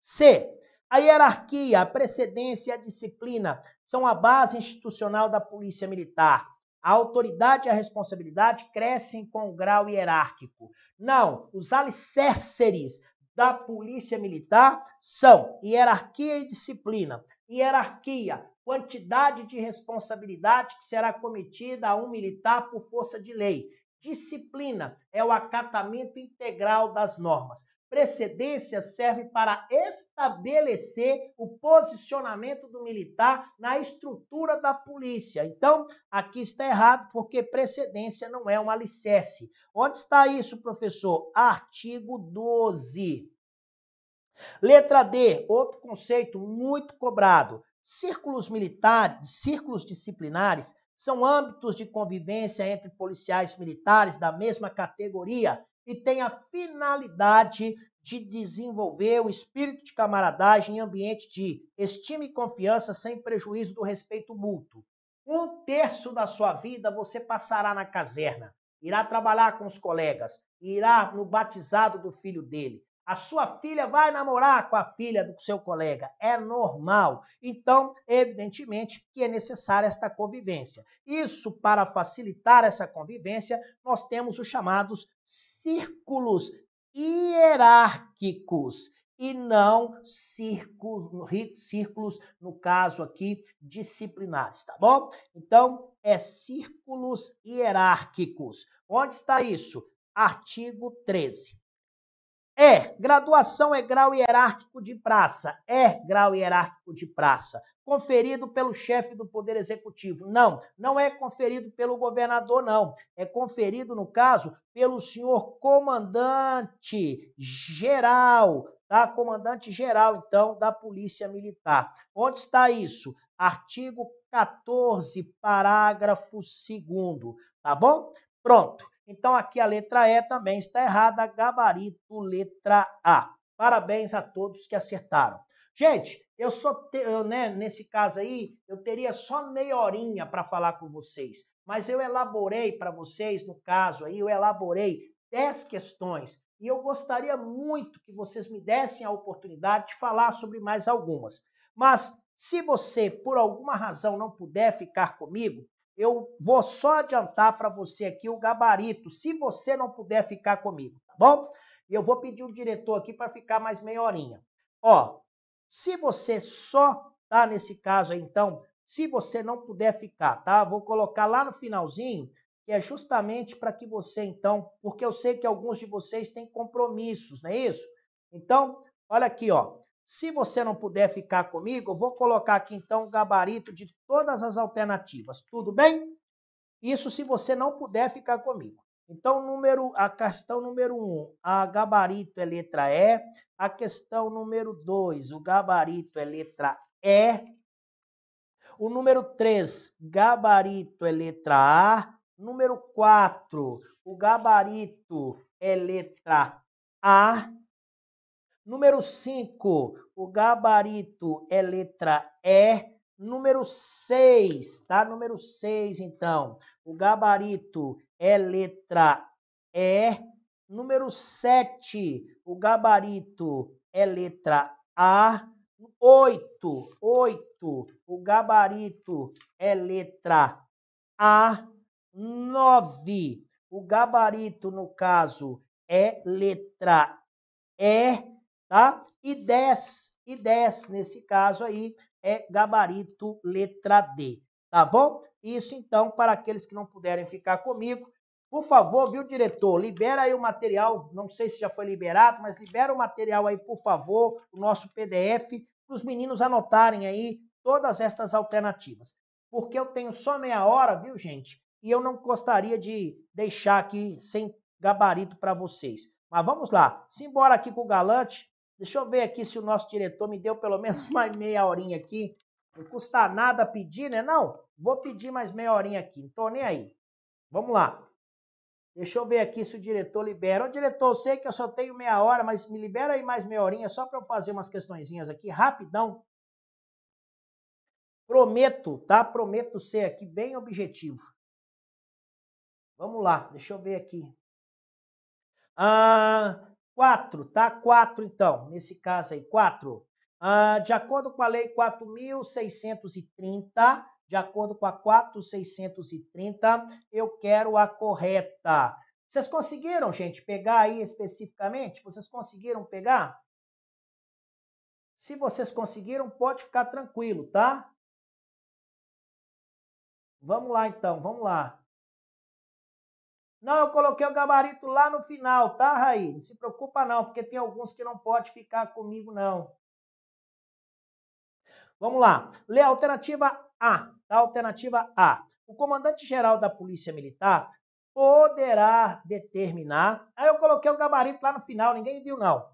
C. A hierarquia, a precedência e a disciplina são a base institucional da Polícia Militar. A autoridade e a responsabilidade crescem com o grau hierárquico. Não, os alicerces da Polícia Militar são hierarquia e disciplina. Hierarquia, quantidade de responsabilidade que será cometida a um militar por força de lei. Disciplina é o acatamento integral das normas precedência serve para estabelecer o posicionamento do militar na estrutura da polícia. Então, aqui está errado, porque precedência não é um alicerce. Onde está isso, professor? Artigo 12. Letra D, outro conceito muito cobrado. Círculos militares, círculos disciplinares são âmbitos de convivência entre policiais militares da mesma categoria e tem a finalidade de desenvolver o espírito de camaradagem em ambiente de estima e confiança sem prejuízo do respeito mútuo. Um terço da sua vida você passará na caserna, irá trabalhar com os colegas, irá no batizado do filho dele, a sua filha vai namorar com a filha do seu colega. É normal. Então, evidentemente que é necessária esta convivência. Isso, para facilitar essa convivência, nós temos os chamados círculos hierárquicos e não círculos, no caso aqui, disciplinares, tá bom? Então, é círculos hierárquicos. Onde está isso? Artigo 13. É, graduação é grau hierárquico de praça. É grau hierárquico de praça. Conferido pelo chefe do Poder Executivo. Não, não é conferido pelo governador, não. É conferido, no caso, pelo senhor comandante geral, tá? Comandante geral, então, da Polícia Militar. Onde está isso? Artigo 14, parágrafo 2, tá bom? Pronto. Então, aqui a letra E também está errada, gabarito letra A. Parabéns a todos que acertaram. Gente, eu só, te, eu, né, nesse caso aí, eu teria só meia horinha para falar com vocês, mas eu elaborei para vocês, no caso aí, eu elaborei 10 questões e eu gostaria muito que vocês me dessem a oportunidade de falar sobre mais algumas. Mas se você, por alguma razão, não puder ficar comigo, eu vou só adiantar para você aqui o gabarito, se você não puder ficar comigo, tá bom? E eu vou pedir o diretor aqui para ficar mais meia horinha. Ó, se você só tá nesse caso aí, então, se você não puder ficar, tá? Vou colocar lá no finalzinho, que é justamente para que você então, porque eu sei que alguns de vocês têm compromissos, não é isso? Então, olha aqui, ó. Se você não puder ficar comigo, eu vou colocar aqui então o gabarito de todas as alternativas, tudo bem? Isso se você não puder ficar comigo. Então, número, a questão número 1, um, a gabarito é letra E. A questão número 2, o gabarito é letra E. O número 3, gabarito é letra A. Número 4, o gabarito é letra A. Número 5, o gabarito é letra E. Número 6, tá? Número 6, então. O gabarito é letra E. Número 7, o gabarito é letra A. 8, 8, o gabarito é letra A. 9, o gabarito, no caso, é letra E tá? E 10, e 10 nesse caso aí é gabarito letra D, tá bom? Isso então para aqueles que não puderem ficar comigo, por favor, viu, diretor, libera aí o material, não sei se já foi liberado, mas libera o material aí, por favor, o nosso PDF, para os meninos anotarem aí todas estas alternativas. Porque eu tenho só meia hora, viu, gente? E eu não gostaria de deixar aqui sem gabarito para vocês. Mas vamos lá, simbora aqui com o Galante, Deixa eu ver aqui se o nosso diretor me deu pelo menos [laughs] mais meia horinha aqui. Não custa nada pedir, né? Não, vou pedir mais meia horinha aqui, não tô nem aí. Vamos lá. Deixa eu ver aqui se o diretor libera. Ô, diretor, eu sei que eu só tenho meia hora, mas me libera aí mais meia horinha só para eu fazer umas questõezinhas aqui, rapidão. Prometo, tá? Prometo ser aqui bem objetivo. Vamos lá, deixa eu ver aqui. Ah, 4, tá? 4, então, nesse caso aí, 4. Ah, de acordo com a lei 4.630, de acordo com a 4.630, eu quero a correta. Vocês conseguiram, gente, pegar aí especificamente? Vocês conseguiram pegar? Se vocês conseguiram, pode ficar tranquilo, tá? Vamos lá, então, vamos lá. Não, eu coloquei o gabarito lá no final, tá, Raí? Não se preocupa não, porque tem alguns que não pode ficar comigo não. Vamos lá. Lê a alternativa A. A tá? alternativa A. O comandante-geral da Polícia Militar poderá determinar. Aí eu coloquei o gabarito lá no final, ninguém viu não.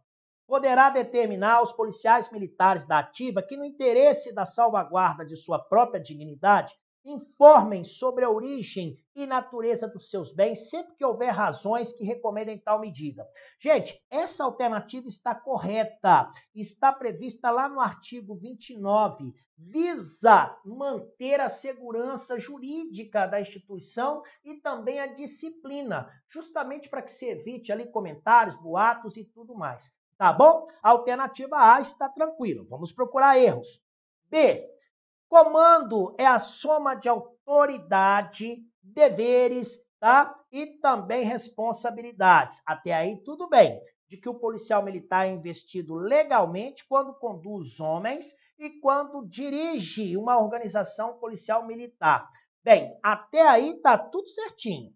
Poderá determinar os policiais militares da ativa que, no interesse da salvaguarda de sua própria dignidade, Informem sobre a origem e natureza dos seus bens sempre que houver razões que recomendem tal medida. Gente, essa alternativa está correta, está prevista lá no artigo 29. Visa manter a segurança jurídica da instituição e também a disciplina, justamente para que se evite ali comentários, boatos e tudo mais. Tá bom? alternativa A está tranquila, vamos procurar erros. B, Comando é a soma de autoridade, deveres, tá? E também responsabilidades. Até aí tudo bem. De que o policial militar é investido legalmente quando conduz homens e quando dirige uma organização policial militar. Bem, até aí tá tudo certinho.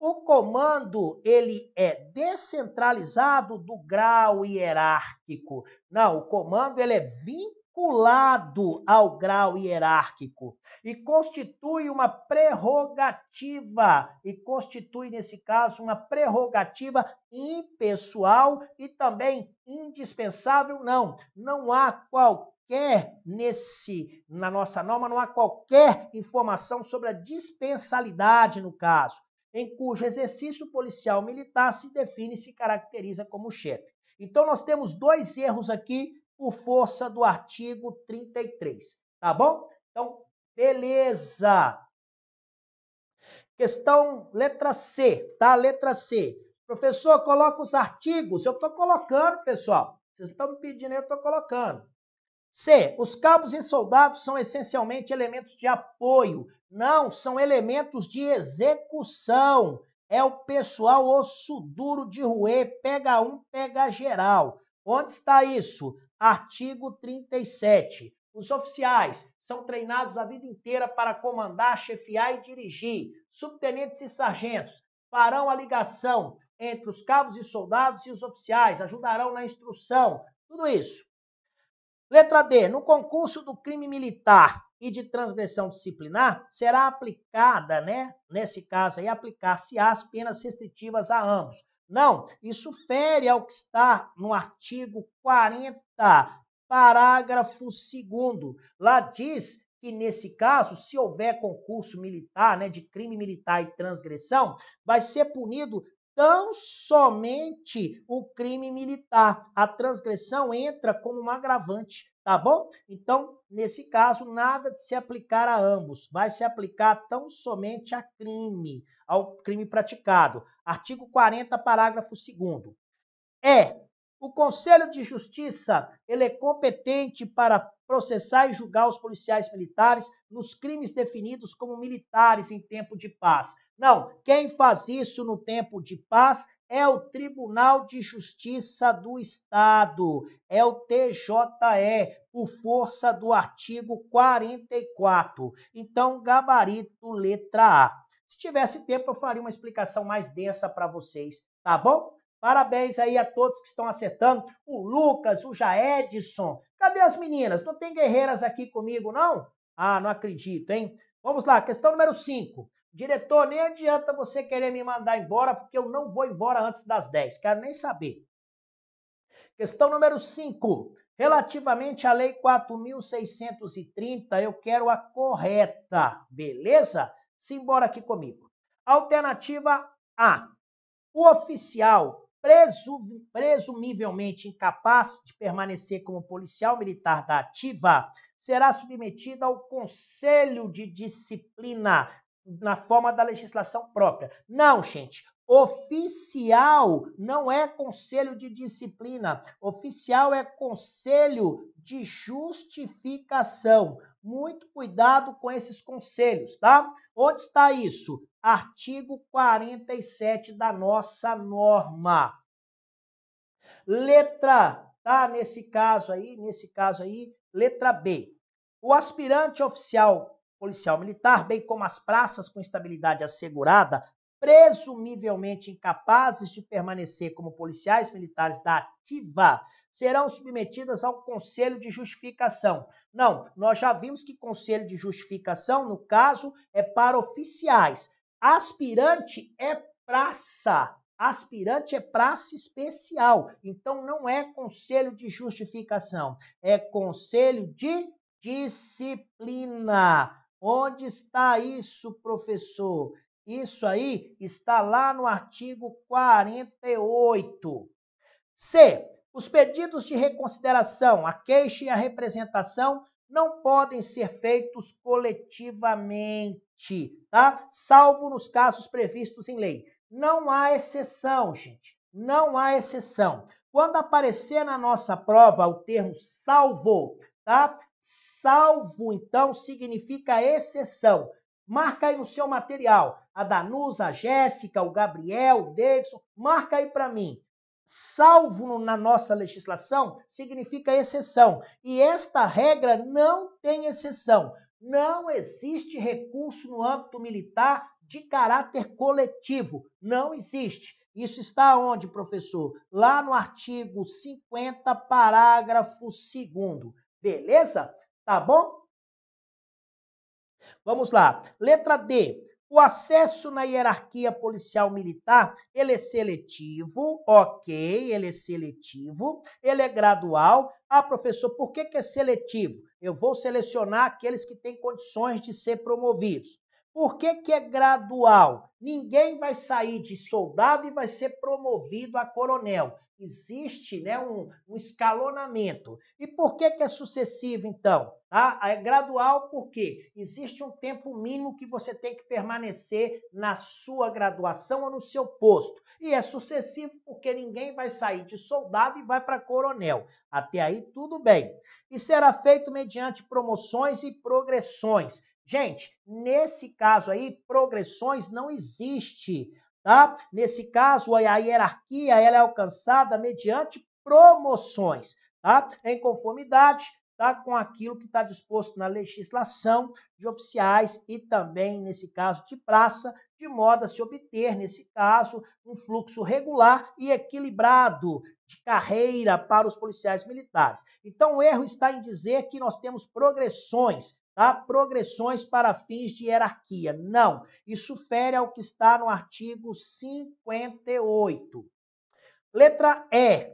O comando ele é descentralizado do grau hierárquico. Não, o comando ele é vinculado vinculado ao grau hierárquico e constitui uma prerrogativa, e constitui, nesse caso, uma prerrogativa impessoal e também indispensável, não. Não há qualquer qualquer nesse na nossa norma não há qualquer informação sobre a dispensalidade no caso, em cujo exercício policial militar se define e se caracteriza como chefe. Então nós temos dois erros aqui por força do artigo 33, tá bom? Então, beleza. Questão letra C, tá? Letra C. Professor, coloca os artigos. Eu estou colocando, pessoal. Vocês estão me pedindo, eu estou colocando. C. Os cabos soldados são essencialmente elementos de apoio. Não, são elementos de execução. É o pessoal osso duro de ruê, pega um, pega geral. Onde está isso? Artigo 37. Os oficiais são treinados a vida inteira para comandar, chefiar e dirigir. Subtenentes e sargentos farão a ligação entre os cabos e soldados e os oficiais, ajudarão na instrução, tudo isso. Letra D. No concurso do crime militar e de transgressão disciplinar, será aplicada, né? Nesse caso aí, aplicar-se as penas restritivas a ambos. Não, isso fere ao que está no artigo 40, parágrafo 2. Lá diz que nesse caso, se houver concurso militar, né, de crime militar e transgressão, vai ser punido tão somente o crime militar. A transgressão entra como um agravante, tá bom? Então, nesse caso, nada de se aplicar a ambos, vai se aplicar tão somente a crime ao crime praticado. Artigo 40, parágrafo 2 É, o Conselho de Justiça, ele é competente para processar e julgar os policiais militares nos crimes definidos como militares em tempo de paz. Não, quem faz isso no tempo de paz é o Tribunal de Justiça do Estado, é o TJE, por força do artigo 44. Então, gabarito letra A. Se tivesse tempo, eu faria uma explicação mais densa para vocês, tá bom? Parabéns aí a todos que estão acertando. O Lucas, o Jaedson. Cadê as meninas? Não tem guerreiras aqui comigo, não? Ah, não acredito, hein? Vamos lá, questão número 5. Diretor, nem adianta você querer me mandar embora, porque eu não vou embora antes das 10. Quero nem saber. Questão número 5. Relativamente à Lei 4.630, eu quero a correta, beleza? Simbora aqui comigo. Alternativa A. O oficial, presumivelmente incapaz de permanecer como policial militar da ativa, será submetido ao Conselho de Disciplina na forma da legislação própria. Não, gente. Oficial não é conselho de disciplina. Oficial é conselho de justificação. Muito cuidado com esses conselhos, tá? Onde está isso? Artigo 47 da nossa norma. Letra, tá? Nesse caso aí, nesse caso aí, letra B. O aspirante oficial policial militar, bem como as praças com estabilidade assegurada, presumivelmente incapazes de permanecer como policiais militares da ativa serão submetidas ao conselho de justificação. Não, nós já vimos que conselho de justificação, no caso, é para oficiais. Aspirante é praça. Aspirante é praça especial. Então não é conselho de justificação, é conselho de disciplina. Onde está isso, professor? Isso aí está lá no artigo 48. C. Os pedidos de reconsideração, a queixa e a representação não podem ser feitos coletivamente, tá? Salvo nos casos previstos em lei. Não há exceção, gente. Não há exceção. Quando aparecer na nossa prova o termo salvo, tá? Salvo, então, significa exceção. Marca aí no seu material a Danusa, a Jéssica, o Gabriel, o Davidson. Marca aí para mim. Salvo na nossa legislação significa exceção. E esta regra não tem exceção. Não existe recurso no âmbito militar de caráter coletivo. Não existe. Isso está onde, professor? Lá no artigo 50, parágrafo 2. Beleza? Tá bom? Vamos lá. Letra D. O acesso na hierarquia policial militar, ele é seletivo, ok, ele é seletivo, ele é gradual. Ah, professor, por que, que é seletivo? Eu vou selecionar aqueles que têm condições de ser promovidos. Por que, que é gradual? Ninguém vai sair de soldado e vai ser promovido a coronel existe né, um, um, escalonamento. E por que, que é sucessivo, então? Tá? Ah, é gradual porque existe um tempo mínimo que você tem que permanecer na sua graduação ou no seu posto. E é sucessivo porque ninguém vai sair de soldado e vai para coronel. Até aí, tudo bem. E será feito mediante promoções e progressões. Gente, nesse caso aí, progressões não existe Tá? Nesse caso, a hierarquia ela é alcançada mediante promoções, tá? em conformidade tá? com aquilo que está disposto na legislação de oficiais e também, nesse caso, de praça, de modo a se obter, nesse caso, um fluxo regular e equilibrado de carreira para os policiais militares. Então, o erro está em dizer que nós temos progressões tá? Progressões para fins de hierarquia. Não, isso fere ao que está no artigo 58. Letra E.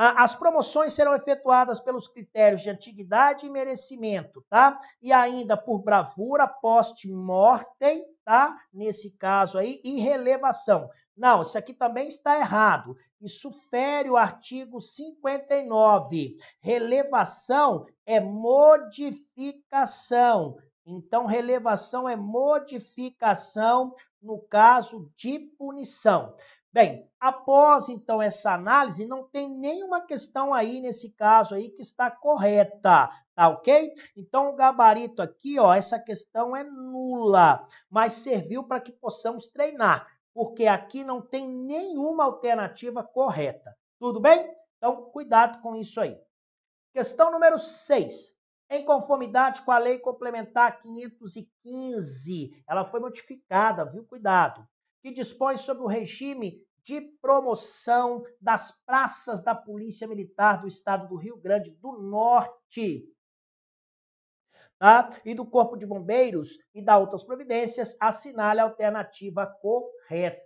As promoções serão efetuadas pelos critérios de antiguidade e merecimento, tá? E ainda por bravura, post-mortem, tá? Nesse caso aí, e relevação. Não, isso aqui também está errado. Isso fere o artigo 59. Relevação é modificação. Então, relevação é modificação no caso de punição. Bem, após então essa análise, não tem nenhuma questão aí nesse caso aí que está correta, tá ok? Então o gabarito aqui, ó, essa questão é nula, mas serviu para que possamos treinar porque aqui não tem nenhuma alternativa correta. Tudo bem? Então, cuidado com isso aí. Questão número 6. Em conformidade com a Lei Complementar 515, ela foi modificada, viu? Cuidado. Que dispõe sobre o regime de promoção das praças da Polícia Militar do Estado do Rio Grande do Norte tá? e do Corpo de Bombeiros e da Outras Providências, assinale a alternativa correta.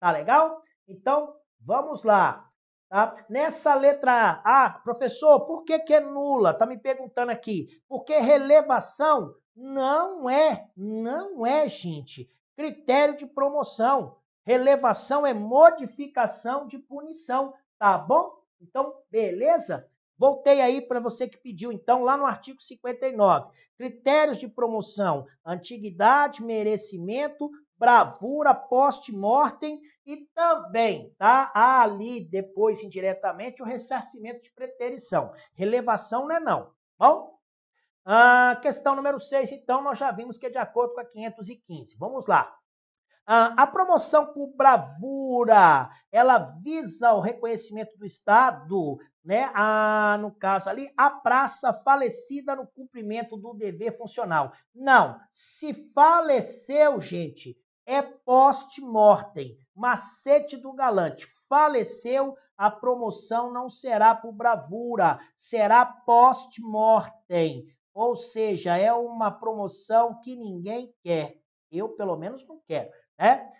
Tá legal? Então, vamos lá. Tá? Nessa letra A, ah, professor, por que, que é nula? Tá me perguntando aqui. Porque relevação não é, não é, gente, critério de promoção. Relevação é modificação de punição, tá bom? Então, beleza? Voltei aí para você que pediu, então, lá no artigo 59. Critérios de promoção: antiguidade, merecimento, bravura, post-mortem e também, tá? ali depois, indiretamente, o ressarcimento de preterição. Relevação não é não. Bom? Ah, questão número 6, então, nós já vimos que é de acordo com a 515. Vamos lá. Ah, a promoção por bravura, ela visa o reconhecimento do Estado, né? A, ah, no caso ali, a praça falecida no cumprimento do dever funcional. Não, se faleceu, gente, é post-mortem, macete do galante. Faleceu, a promoção não será por bravura, será post-mortem. Ou seja, é uma promoção que ninguém quer. Eu, pelo menos, não quero né?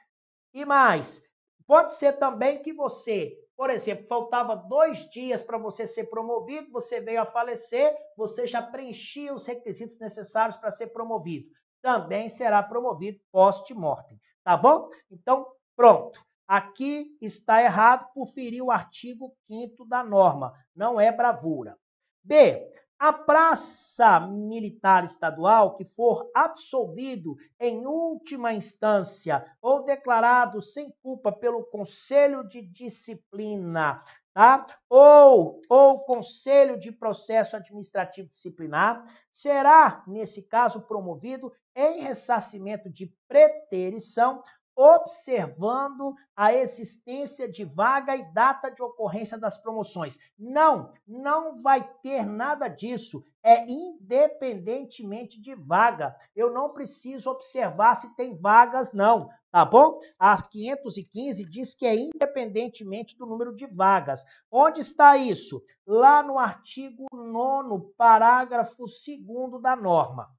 E mais, pode ser também que você, por exemplo, faltava dois dias para você ser promovido, você veio a falecer, você já preenchia os requisitos necessários para ser promovido. Também será promovido post-mortem, tá bom? Então, pronto. Aqui está errado por ferir o artigo 5 da norma, não é bravura. B. A praça militar estadual que for absolvido em última instância ou declarado sem culpa pelo Conselho de Disciplina, tá? Ou ou Conselho de Processo Administrativo Disciplinar, será nesse caso promovido em ressarcimento de preterição observando a existência de vaga e data de ocorrência das promoções. Não, não vai ter nada disso. É independentemente de vaga. Eu não preciso observar se tem vagas, não. Tá bom? A 515 diz que é independentemente do número de vagas. Onde está isso? Lá no artigo 9, parágrafo 2 da norma.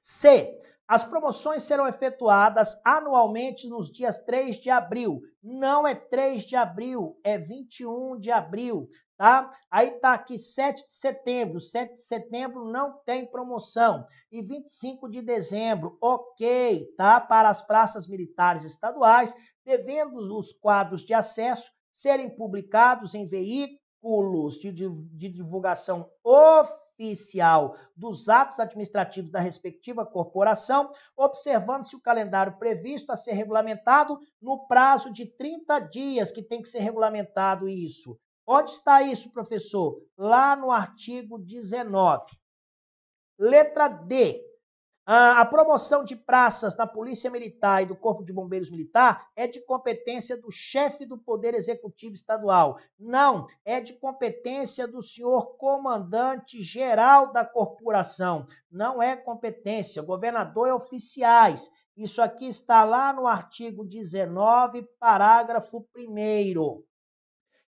C. As promoções serão efetuadas anualmente nos dias 3 de abril. Não é 3 de abril, é 21 de abril, tá? Aí tá aqui 7 de setembro. 7 de setembro não tem promoção. E 25 de dezembro, ok, tá? Para as praças militares estaduais, devendo os quadros de acesso serem publicados em veículos veículos de, de divulgação oficial dos atos administrativos da respectiva corporação, observando-se o calendário previsto a ser regulamentado no prazo de 30 dias, que tem que ser regulamentado isso. Onde está isso, professor? Lá no artigo 19. Letra D. Ah, a promoção de praças da Polícia Militar e do Corpo de Bombeiros Militar é de competência do chefe do Poder Executivo Estadual. Não, é de competência do senhor comandante geral da corporação. Não é competência. Governador é oficiais. Isso aqui está lá no artigo 19, parágrafo 1.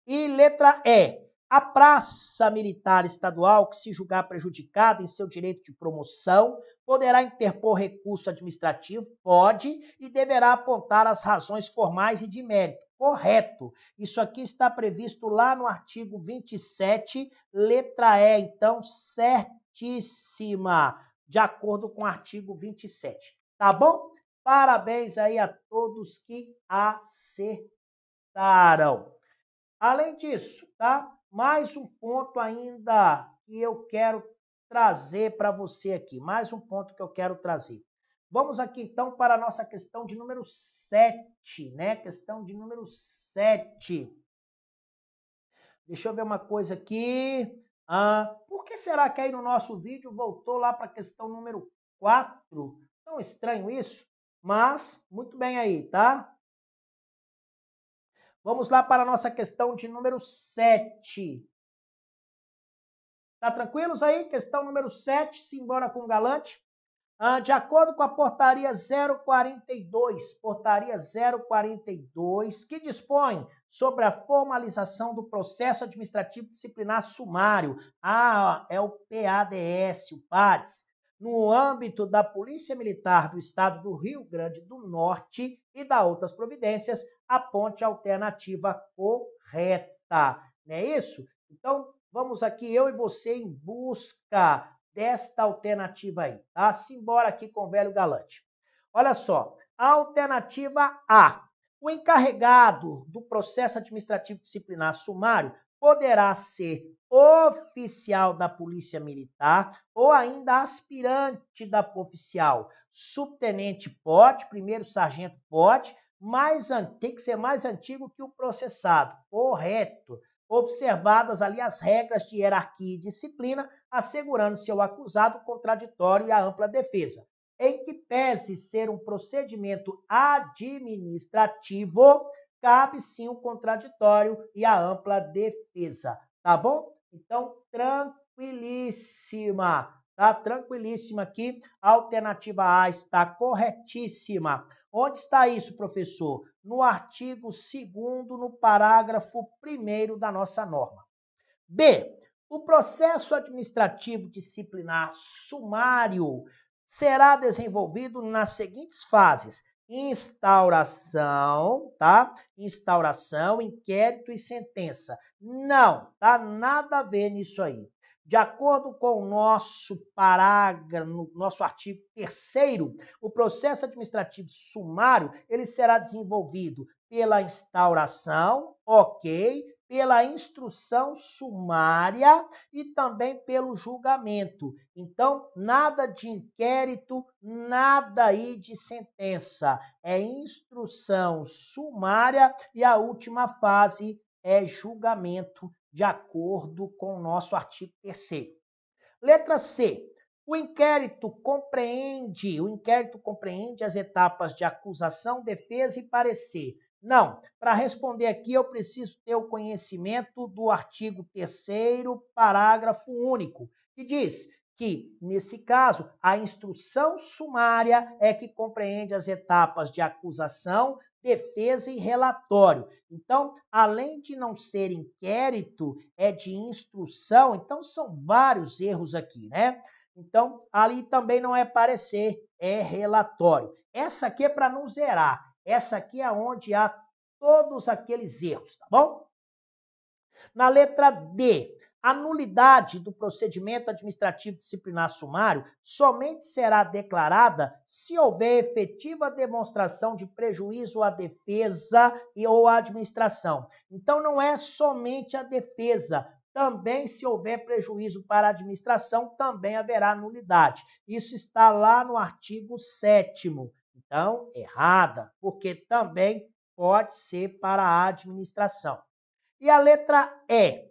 E letra E. A praça militar estadual que se julgar prejudicada em seu direito de promoção, poderá interpor recurso administrativo, pode, e deverá apontar as razões formais e de mérito. Correto. Isso aqui está previsto lá no artigo 27, letra E, então certíssima, de acordo com o artigo 27. Tá bom? Parabéns aí a todos que acertaram. Além disso, tá? Mais um ponto ainda que eu quero trazer para você aqui. Mais um ponto que eu quero trazer. Vamos aqui então para a nossa questão de número 7, né? Questão de número 7. Deixa eu ver uma coisa aqui. Ah, por que será que aí no nosso vídeo voltou lá para a questão número 4? Tão estranho isso, mas muito bem aí, tá? Vamos lá para a nossa questão de número 7. Tá tranquilos aí? Questão número 7, simbora com galante. Ah, de acordo com a portaria 042, portaria 042, que dispõe sobre a formalização do processo administrativo disciplinar sumário. Ah, é o PADS, o PADS. No âmbito da Polícia Militar do Estado do Rio Grande do Norte e da outras providências, aponte a alternativa correta. Não é isso? Então, Vamos aqui, eu e você, em busca desta alternativa aí, tá? Simbora aqui com o velho galante. Olha só, alternativa A. O encarregado do processo administrativo disciplinar sumário poderá ser oficial da Polícia Militar ou ainda aspirante da oficial. Subtenente pode, primeiro sargento pode, mais tem que ser mais antigo que o processado. Correto observadas ali as regras de hierarquia e disciplina, assegurando-se ao acusado contraditório e a ampla defesa. Em que pese ser um procedimento administrativo, cabe sim o contraditório e a ampla defesa, tá bom? Então, tranquilíssima, tá? Tranquilíssima aqui. A alternativa A está corretíssima. Onde está isso, professor? no artigo 2 no parágrafo 1 da nossa norma. B. O processo administrativo disciplinar sumário será desenvolvido nas seguintes fases: instauração, tá? Instauração, inquérito e sentença. Não, tá nada a ver nisso aí. De acordo com o nosso parágrafo, nosso artigo 3 o processo administrativo sumário, ele será desenvolvido pela instauração, OK, pela instrução sumária e também pelo julgamento. Então, nada de inquérito, nada aí de sentença. É instrução sumária e a última fase é julgamento de acordo com o nosso artigo 3 Letra C. O inquérito compreende, o inquérito compreende as etapas de acusação, defesa e parecer. Não, para responder aqui eu preciso ter o conhecimento do artigo 3 parágrafo único, que diz: que, nesse caso, a instrução sumária é que compreende as etapas de acusação, defesa e relatório. Então, além de não ser inquérito, é de instrução, então são vários erros aqui, né? Então, ali também não é parecer, é relatório. Essa aqui é para não zerar. Essa aqui é onde há todos aqueles erros, tá bom? Na letra D, a nulidade do procedimento administrativo disciplinar sumário somente será declarada se houver efetiva demonstração de prejuízo à defesa e ou à administração. Então não é somente a defesa, também se houver prejuízo para a administração, também haverá nulidade. Isso está lá no artigo 7 Então, errada, porque também pode ser para a administração. E a letra E,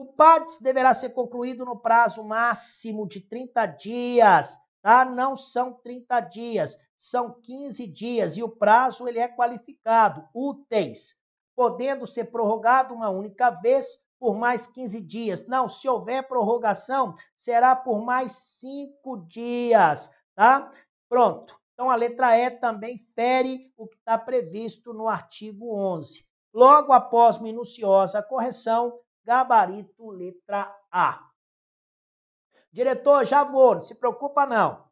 o PADS deverá ser concluído no prazo máximo de 30 dias, tá? Não são 30 dias, são 15 dias e o prazo ele é qualificado, úteis, podendo ser prorrogado uma única vez por mais 15 dias. Não, se houver prorrogação, será por mais 5 dias, tá? Pronto. Então a letra E também fere o que está previsto no artigo 11. Logo após minuciosa correção, Gabarito, letra A. Diretor, já vou, não se preocupa não.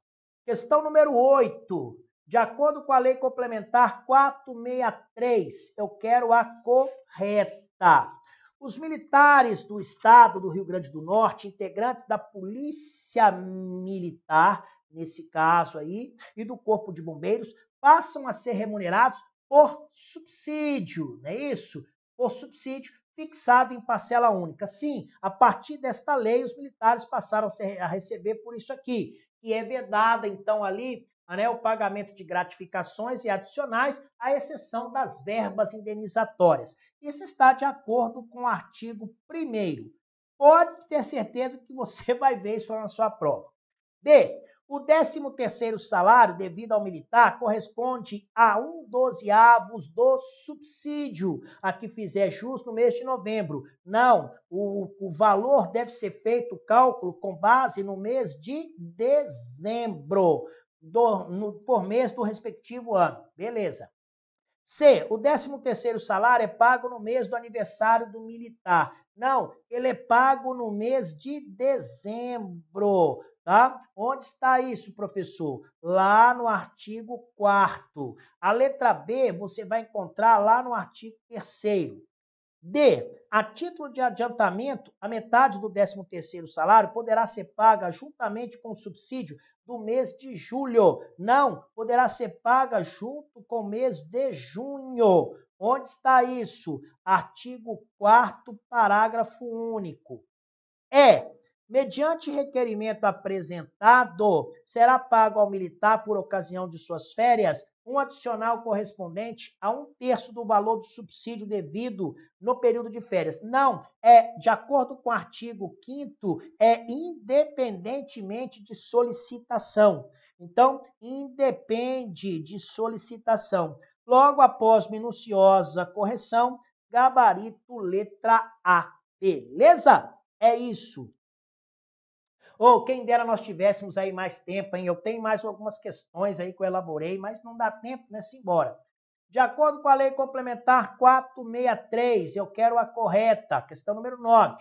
Questão número 8. De acordo com a lei complementar 463, eu quero a correta. Os militares do estado do Rio Grande do Norte, integrantes da Polícia Militar, nesse caso aí, e do Corpo de Bombeiros, passam a ser remunerados por subsídio, não é isso? Por subsídio fixado em parcela única. Sim, a partir desta lei, os militares passaram a receber por isso aqui, que é vedada, então, ali né, o pagamento de gratificações e adicionais, à exceção das verbas indenizatórias. Isso está de acordo com o artigo 1. Pode ter certeza que você [laughs] vai ver isso na sua prova. B. O 13 terceiro salário devido ao militar corresponde a um dozeavos do subsídio a que fizer justo no mês de novembro. Não, o, o valor deve ser feito o cálculo com base no mês de dezembro, do, no, por mês do respectivo ano. Beleza. C. O 13º salário é pago no mês do aniversário do militar. Não, ele é pago no mês de dezembro, tá? Onde está isso, professor? Lá no artigo 4 A letra B você vai encontrar lá no artigo 3 D. A título de adiantamento, a metade do 13º salário poderá ser paga juntamente com o subsídio do mês de julho. Não poderá ser paga junto com o mês de junho. Onde está isso? Artigo 4 parágrafo único. É mediante requerimento apresentado, será pago ao militar, por ocasião de suas férias, um adicional correspondente a um terço do valor do subsídio devido no período de férias. Não, é de acordo com o artigo 5 é independentemente de solicitação. Então, independe de solicitação. Logo após minuciosa correção, gabarito letra A. Beleza? É isso. Ou oh, quem dera nós tivéssemos aí mais tempo, hein? Eu tenho mais algumas questões aí que eu elaborei, mas não dá tempo, né? Simbora. De acordo com a lei complementar 463, eu quero a correta, questão número 9.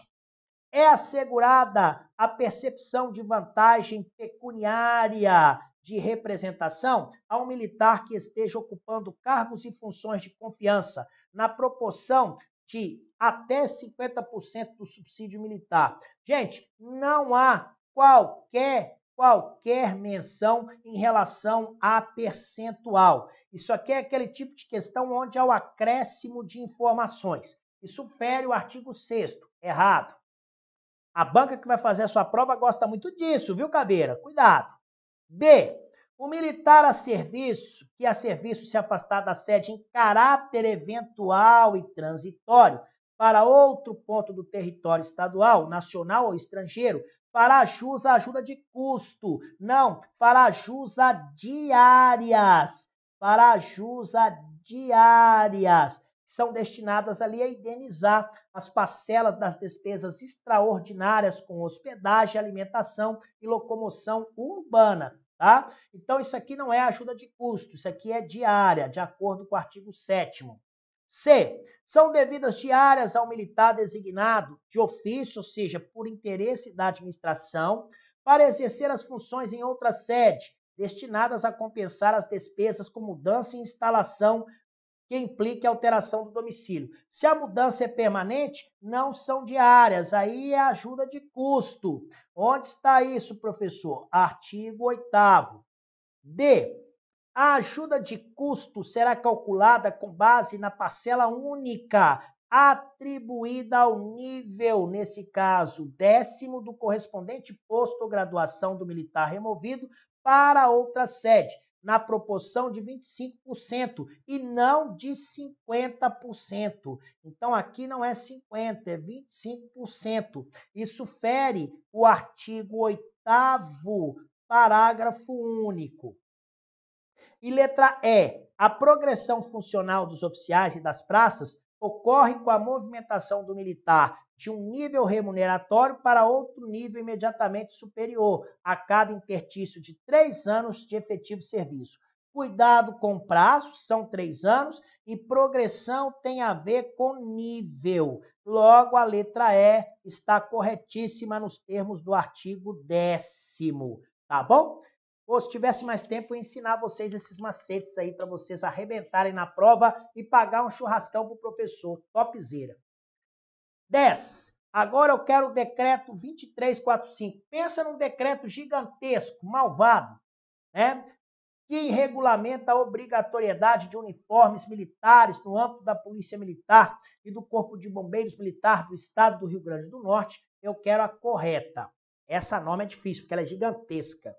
É assegurada a percepção de vantagem pecuniária de representação a um militar que esteja ocupando cargos e funções de confiança na proporção de até 50% do subsídio militar. Gente, não há qualquer qualquer menção em relação a percentual. Isso aqui é aquele tipo de questão onde há o acréscimo de informações. Isso fere o artigo 6 errado. A banca que vai fazer a sua prova gosta muito disso, viu, Caveira? Cuidado. B. O militar a serviço, que a serviço se afastar da sede em caráter eventual e transitório para outro ponto do território estadual, nacional ou estrangeiro, fará jus à ajuda de custo. Não, fará jus a diárias. Fará jus a diárias são destinadas ali a indenizar as parcelas das despesas extraordinárias com hospedagem, alimentação e locomoção urbana, tá? Então isso aqui não é ajuda de custo, isso aqui é diária, de acordo com o artigo 7 C. São devidas diárias ao militar designado de ofício, ou seja, por interesse da administração, para exercer as funções em outra sede, destinadas a compensar as despesas com mudança e instalação que implique alteração do domicílio. Se a mudança é permanente, não são diárias, aí é ajuda de custo. Onde está isso, professor? Artigo 8 D. A ajuda de custo será calculada com base na parcela única atribuída ao nível, nesse caso, décimo do correspondente posto de graduação do militar removido para outra sede, na proporção de 25% e não de 50%. Então aqui não é 50, é 25%. Isso fere o artigo 8 parágrafo único. E letra E, a progressão funcional dos oficiais e das praças ocorre com a movimentação do militar de um nível remuneratório para outro nível imediatamente superior a cada intertício de três anos de efetivo serviço. Cuidado com prazo, são três anos, e progressão tem a ver com nível. Logo, a letra E está corretíssima nos termos do artigo décimo, tá bom? Ou se tivesse mais tempo, eu ensinar vocês esses macetes aí para vocês arrebentarem na prova e pagar um churrascão pro professor. Topzera. 10. Agora eu quero o decreto 2345. Pensa num decreto gigantesco, malvado, né? que regulamenta a obrigatoriedade de uniformes militares no âmbito da Polícia Militar e do Corpo de Bombeiros Militar do Estado do Rio Grande do Norte, eu quero a correta. Essa norma é difícil, porque ela é gigantesca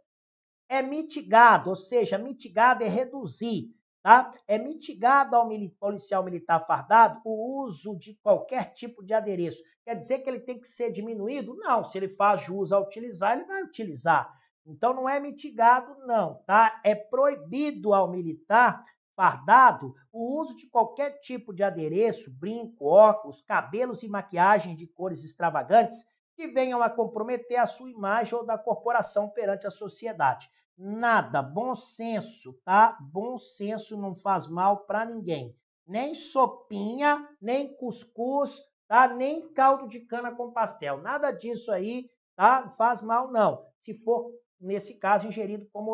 é mitigado, ou seja, mitigado é reduzir, tá? É mitigado ao mili policial militar fardado o uso de qualquer tipo de adereço. Quer dizer que ele tem que ser diminuído? Não, se ele faz jus a utilizar, ele vai utilizar. Então não é mitigado não, tá? É proibido ao militar fardado o uso de qualquer tipo de adereço, brinco, óculos, cabelos e maquiagem de cores extravagantes que venham a comprometer a sua imagem ou da corporação perante a sociedade. Nada, bom senso, tá? Bom senso não faz mal para ninguém. Nem sopinha, nem cuscuz, tá? Nem caldo de cana com pastel. Nada disso aí, tá? faz mal não. Se for nesse caso ingerido com,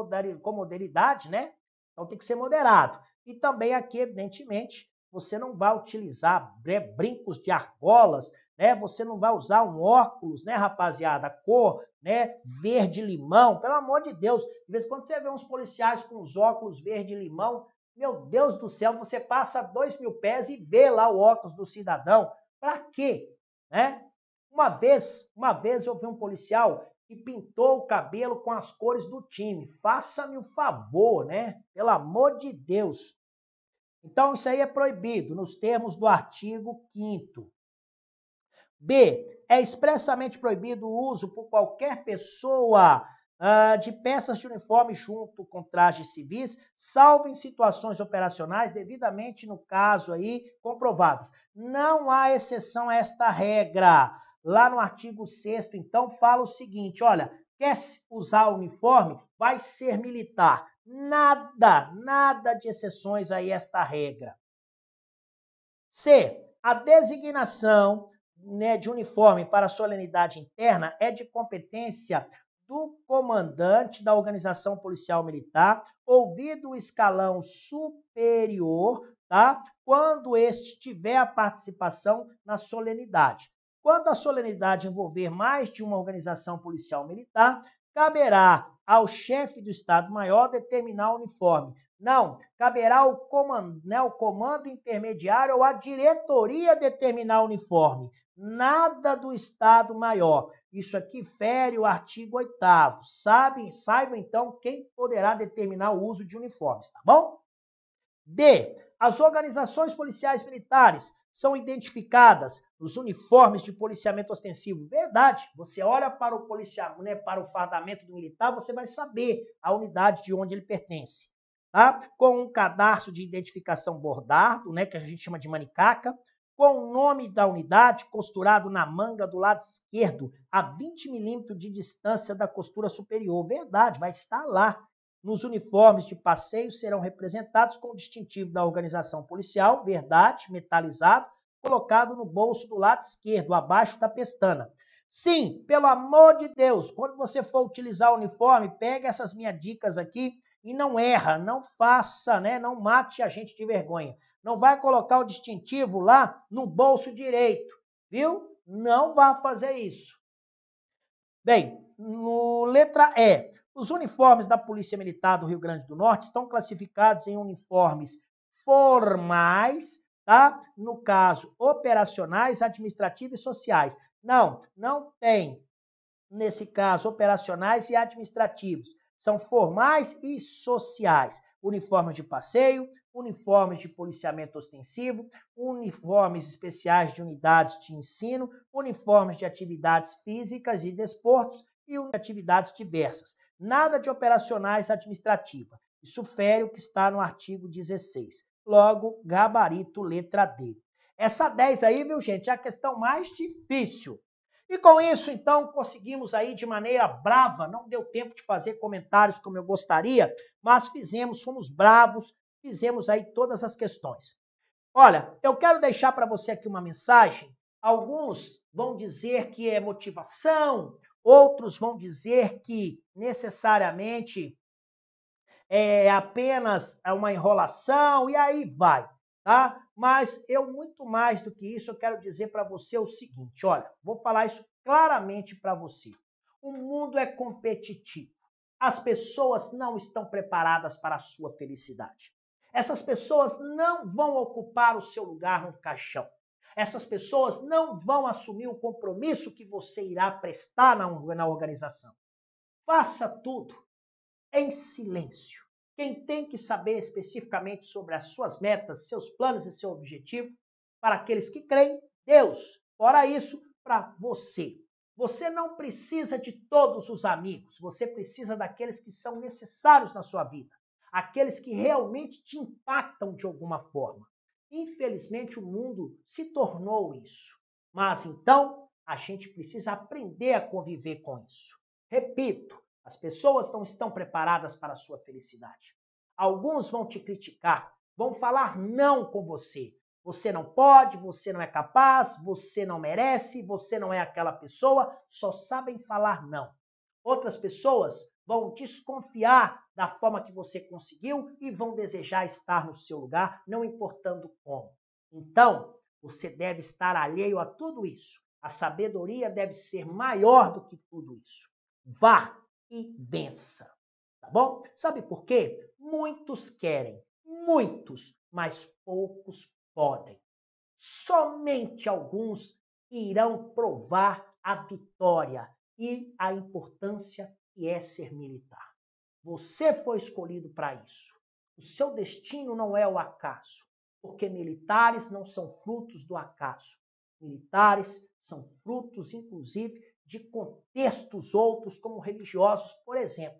com moderidade, né? Então tem que ser moderado. E também aqui, evidentemente, você não vai utilizar brincos de argolas, né? Você não vai usar um óculos, né, rapaziada? Cor, né? Verde limão, pelo amor de Deus. De vez em quando você vê uns policiais com os óculos verde limão, meu Deus do céu, você passa dois mil pés e vê lá o óculos do cidadão. Para quê? Né? Uma vez, uma vez eu vi um policial que pintou o cabelo com as cores do time. Faça-me o favor, né? Pelo amor de Deus. Então, isso aí é proibido nos termos do artigo 5. B. É expressamente proibido o uso por qualquer pessoa uh, de peças de uniforme junto com trajes civis, salvo em situações operacionais devidamente, no caso aí, comprovadas. Não há exceção a esta regra. Lá no artigo 6, então, fala o seguinte: olha, quer usar o uniforme? Vai ser militar Nada, nada de exceções a esta regra. C. A designação né, de uniforme para solenidade interna é de competência do comandante da organização policial militar, ouvido o escalão superior, tá? Quando este tiver a participação na solenidade. Quando a solenidade envolver mais de uma organização policial militar, caberá ao chefe do Estado-Maior determinar o uniforme. Não, caberá ao comando, né, ao comando intermediário ou à diretoria determinar o uniforme. Nada do Estado-Maior. Isso aqui fere o artigo 8 Sabem, saibam então quem poderá determinar o uso de uniformes, tá bom? D. As organizações policiais militares são identificadas nos uniformes de policiamento ostensivo. Verdade. Você olha para o policial, né, para o fardamento do militar, você vai saber a unidade de onde ele pertence. Tá? Com um cadarço de identificação bordado, né, que a gente chama de manicaca, com o nome da unidade costurado na manga do lado esquerdo, a 20 milímetros de distância da costura superior. Verdade, vai estar lá nos uniformes de passeio serão representados com o distintivo da organização policial, verdade, metalizado, colocado no bolso do lado esquerdo, abaixo da pestana. Sim, pelo amor de Deus, quando você for utilizar o uniforme, pega essas minhas dicas aqui e não erra, não faça, né? Não mate a gente de vergonha. Não vai colocar o distintivo lá no bolso direito, viu? Não vá fazer isso. Bem, no letra E, os uniformes da Polícia Militar do Rio Grande do Norte estão classificados em uniformes formais, tá? No caso, operacionais, administrativos e sociais. Não, não tem, nesse caso, operacionais e administrativos. São formais e sociais. Uniformes de passeio, uniformes de policiamento ostensivo, uniformes especiais de unidades de ensino, uniformes de atividades físicas e desportos e atividades diversas. Nada de operacionais administrativa. Isso fere o que está no artigo 16. Logo, gabarito letra D. Essa 10 aí, viu, gente, é a questão mais difícil. E com isso, então, conseguimos aí de maneira brava, não deu tempo de fazer comentários como eu gostaria, mas fizemos, fomos bravos, fizemos aí todas as questões. Olha, eu quero deixar para você aqui uma mensagem. Alguns vão dizer que é motivação, Outros vão dizer que necessariamente é apenas é uma enrolação e aí vai, tá? Mas eu muito mais do que isso, eu quero dizer para você o seguinte, olha, vou falar isso claramente para você. O mundo é competitivo. As pessoas não estão preparadas para a sua felicidade. Essas pessoas não vão ocupar o seu lugar no caixão essas pessoas não vão assumir o compromisso que você irá prestar na, na organização. Faça tudo em silêncio. Quem tem que saber especificamente sobre as suas metas, seus planos e seu objetivo, para aqueles que creem, Deus. Fora isso, para você. Você não precisa de todos os amigos, você precisa daqueles que são necessários na sua vida, aqueles que realmente te impactam de alguma forma. Infelizmente, o mundo se tornou isso. Mas então, a gente precisa aprender a conviver com isso. Repito, as pessoas não estão preparadas para a sua felicidade. Alguns vão te criticar, vão falar não com você. Você não pode, você não é capaz, você não merece, você não é aquela pessoa, só sabem falar não. Outras pessoas vão desconfiar da forma que você conseguiu e vão desejar estar no seu lugar, não importando como. Então, você deve estar alheio a tudo isso. A sabedoria deve ser maior do que tudo isso. Vá e vença. Tá bom? Sabe por quê? Muitos querem, muitos, mas poucos podem. Somente alguns irão provar a vitória e a importância que é ser militar. Você foi escolhido para isso. O seu destino não é o acaso, porque militares não são frutos do acaso. Militares são frutos, inclusive, de contextos outros, como religiosos, por exemplo.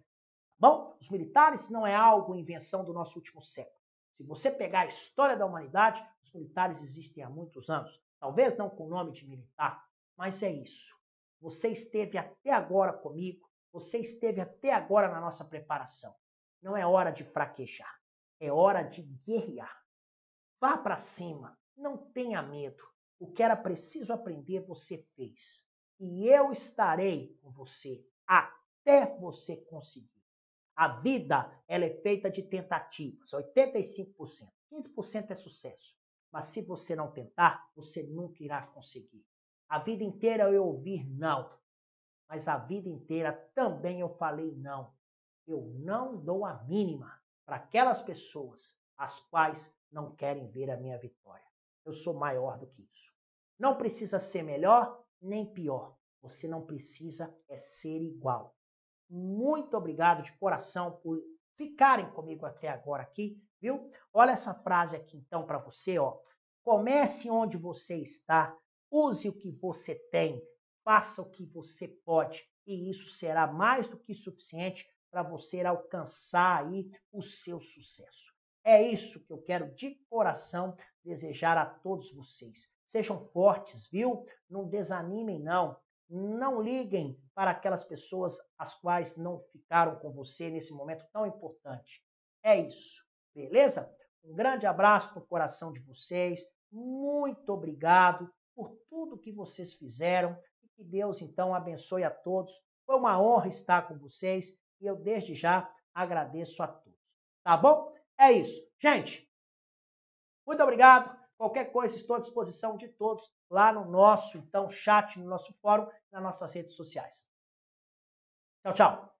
Tá bom, os militares não é algo invenção do nosso último século. Se você pegar a história da humanidade, os militares existem há muitos anos. Talvez não com o nome de militar, mas é isso. Você esteve até agora comigo, você esteve até agora na nossa preparação. Não é hora de fraquejar, é hora de guerrear. Vá para cima, não tenha medo. O que era preciso aprender, você fez. E eu estarei com você até você conseguir. A vida ela é feita de tentativas, 85%. 15% é sucesso. Mas se você não tentar, você nunca irá conseguir. A vida inteira eu ouvi não mas a vida inteira também eu falei não. Eu não dou a mínima para aquelas pessoas as quais não querem ver a minha vitória. Eu sou maior do que isso. Não precisa ser melhor nem pior. Você não precisa é ser igual. Muito obrigado de coração por ficarem comigo até agora aqui, viu? Olha essa frase aqui então para você, ó. Comece onde você está, use o que você tem, faça o que você pode e isso será mais do que suficiente para você alcançar aí o seu sucesso. É isso que eu quero de coração desejar a todos vocês. Sejam fortes, viu? Não desanimem não. Não liguem para aquelas pessoas as quais não ficaram com você nesse momento tão importante. É isso. Beleza? Um grande abraço no coração de vocês. Muito obrigado por tudo que vocês fizeram que Deus, então, abençoe a todos. Foi uma honra estar com vocês e eu, desde já, agradeço a todos. Tá bom? É isso. Gente, muito obrigado. Qualquer coisa, estou à disposição de todos lá no nosso, então, chat, no nosso fórum, nas nossas redes sociais. Tchau, tchau.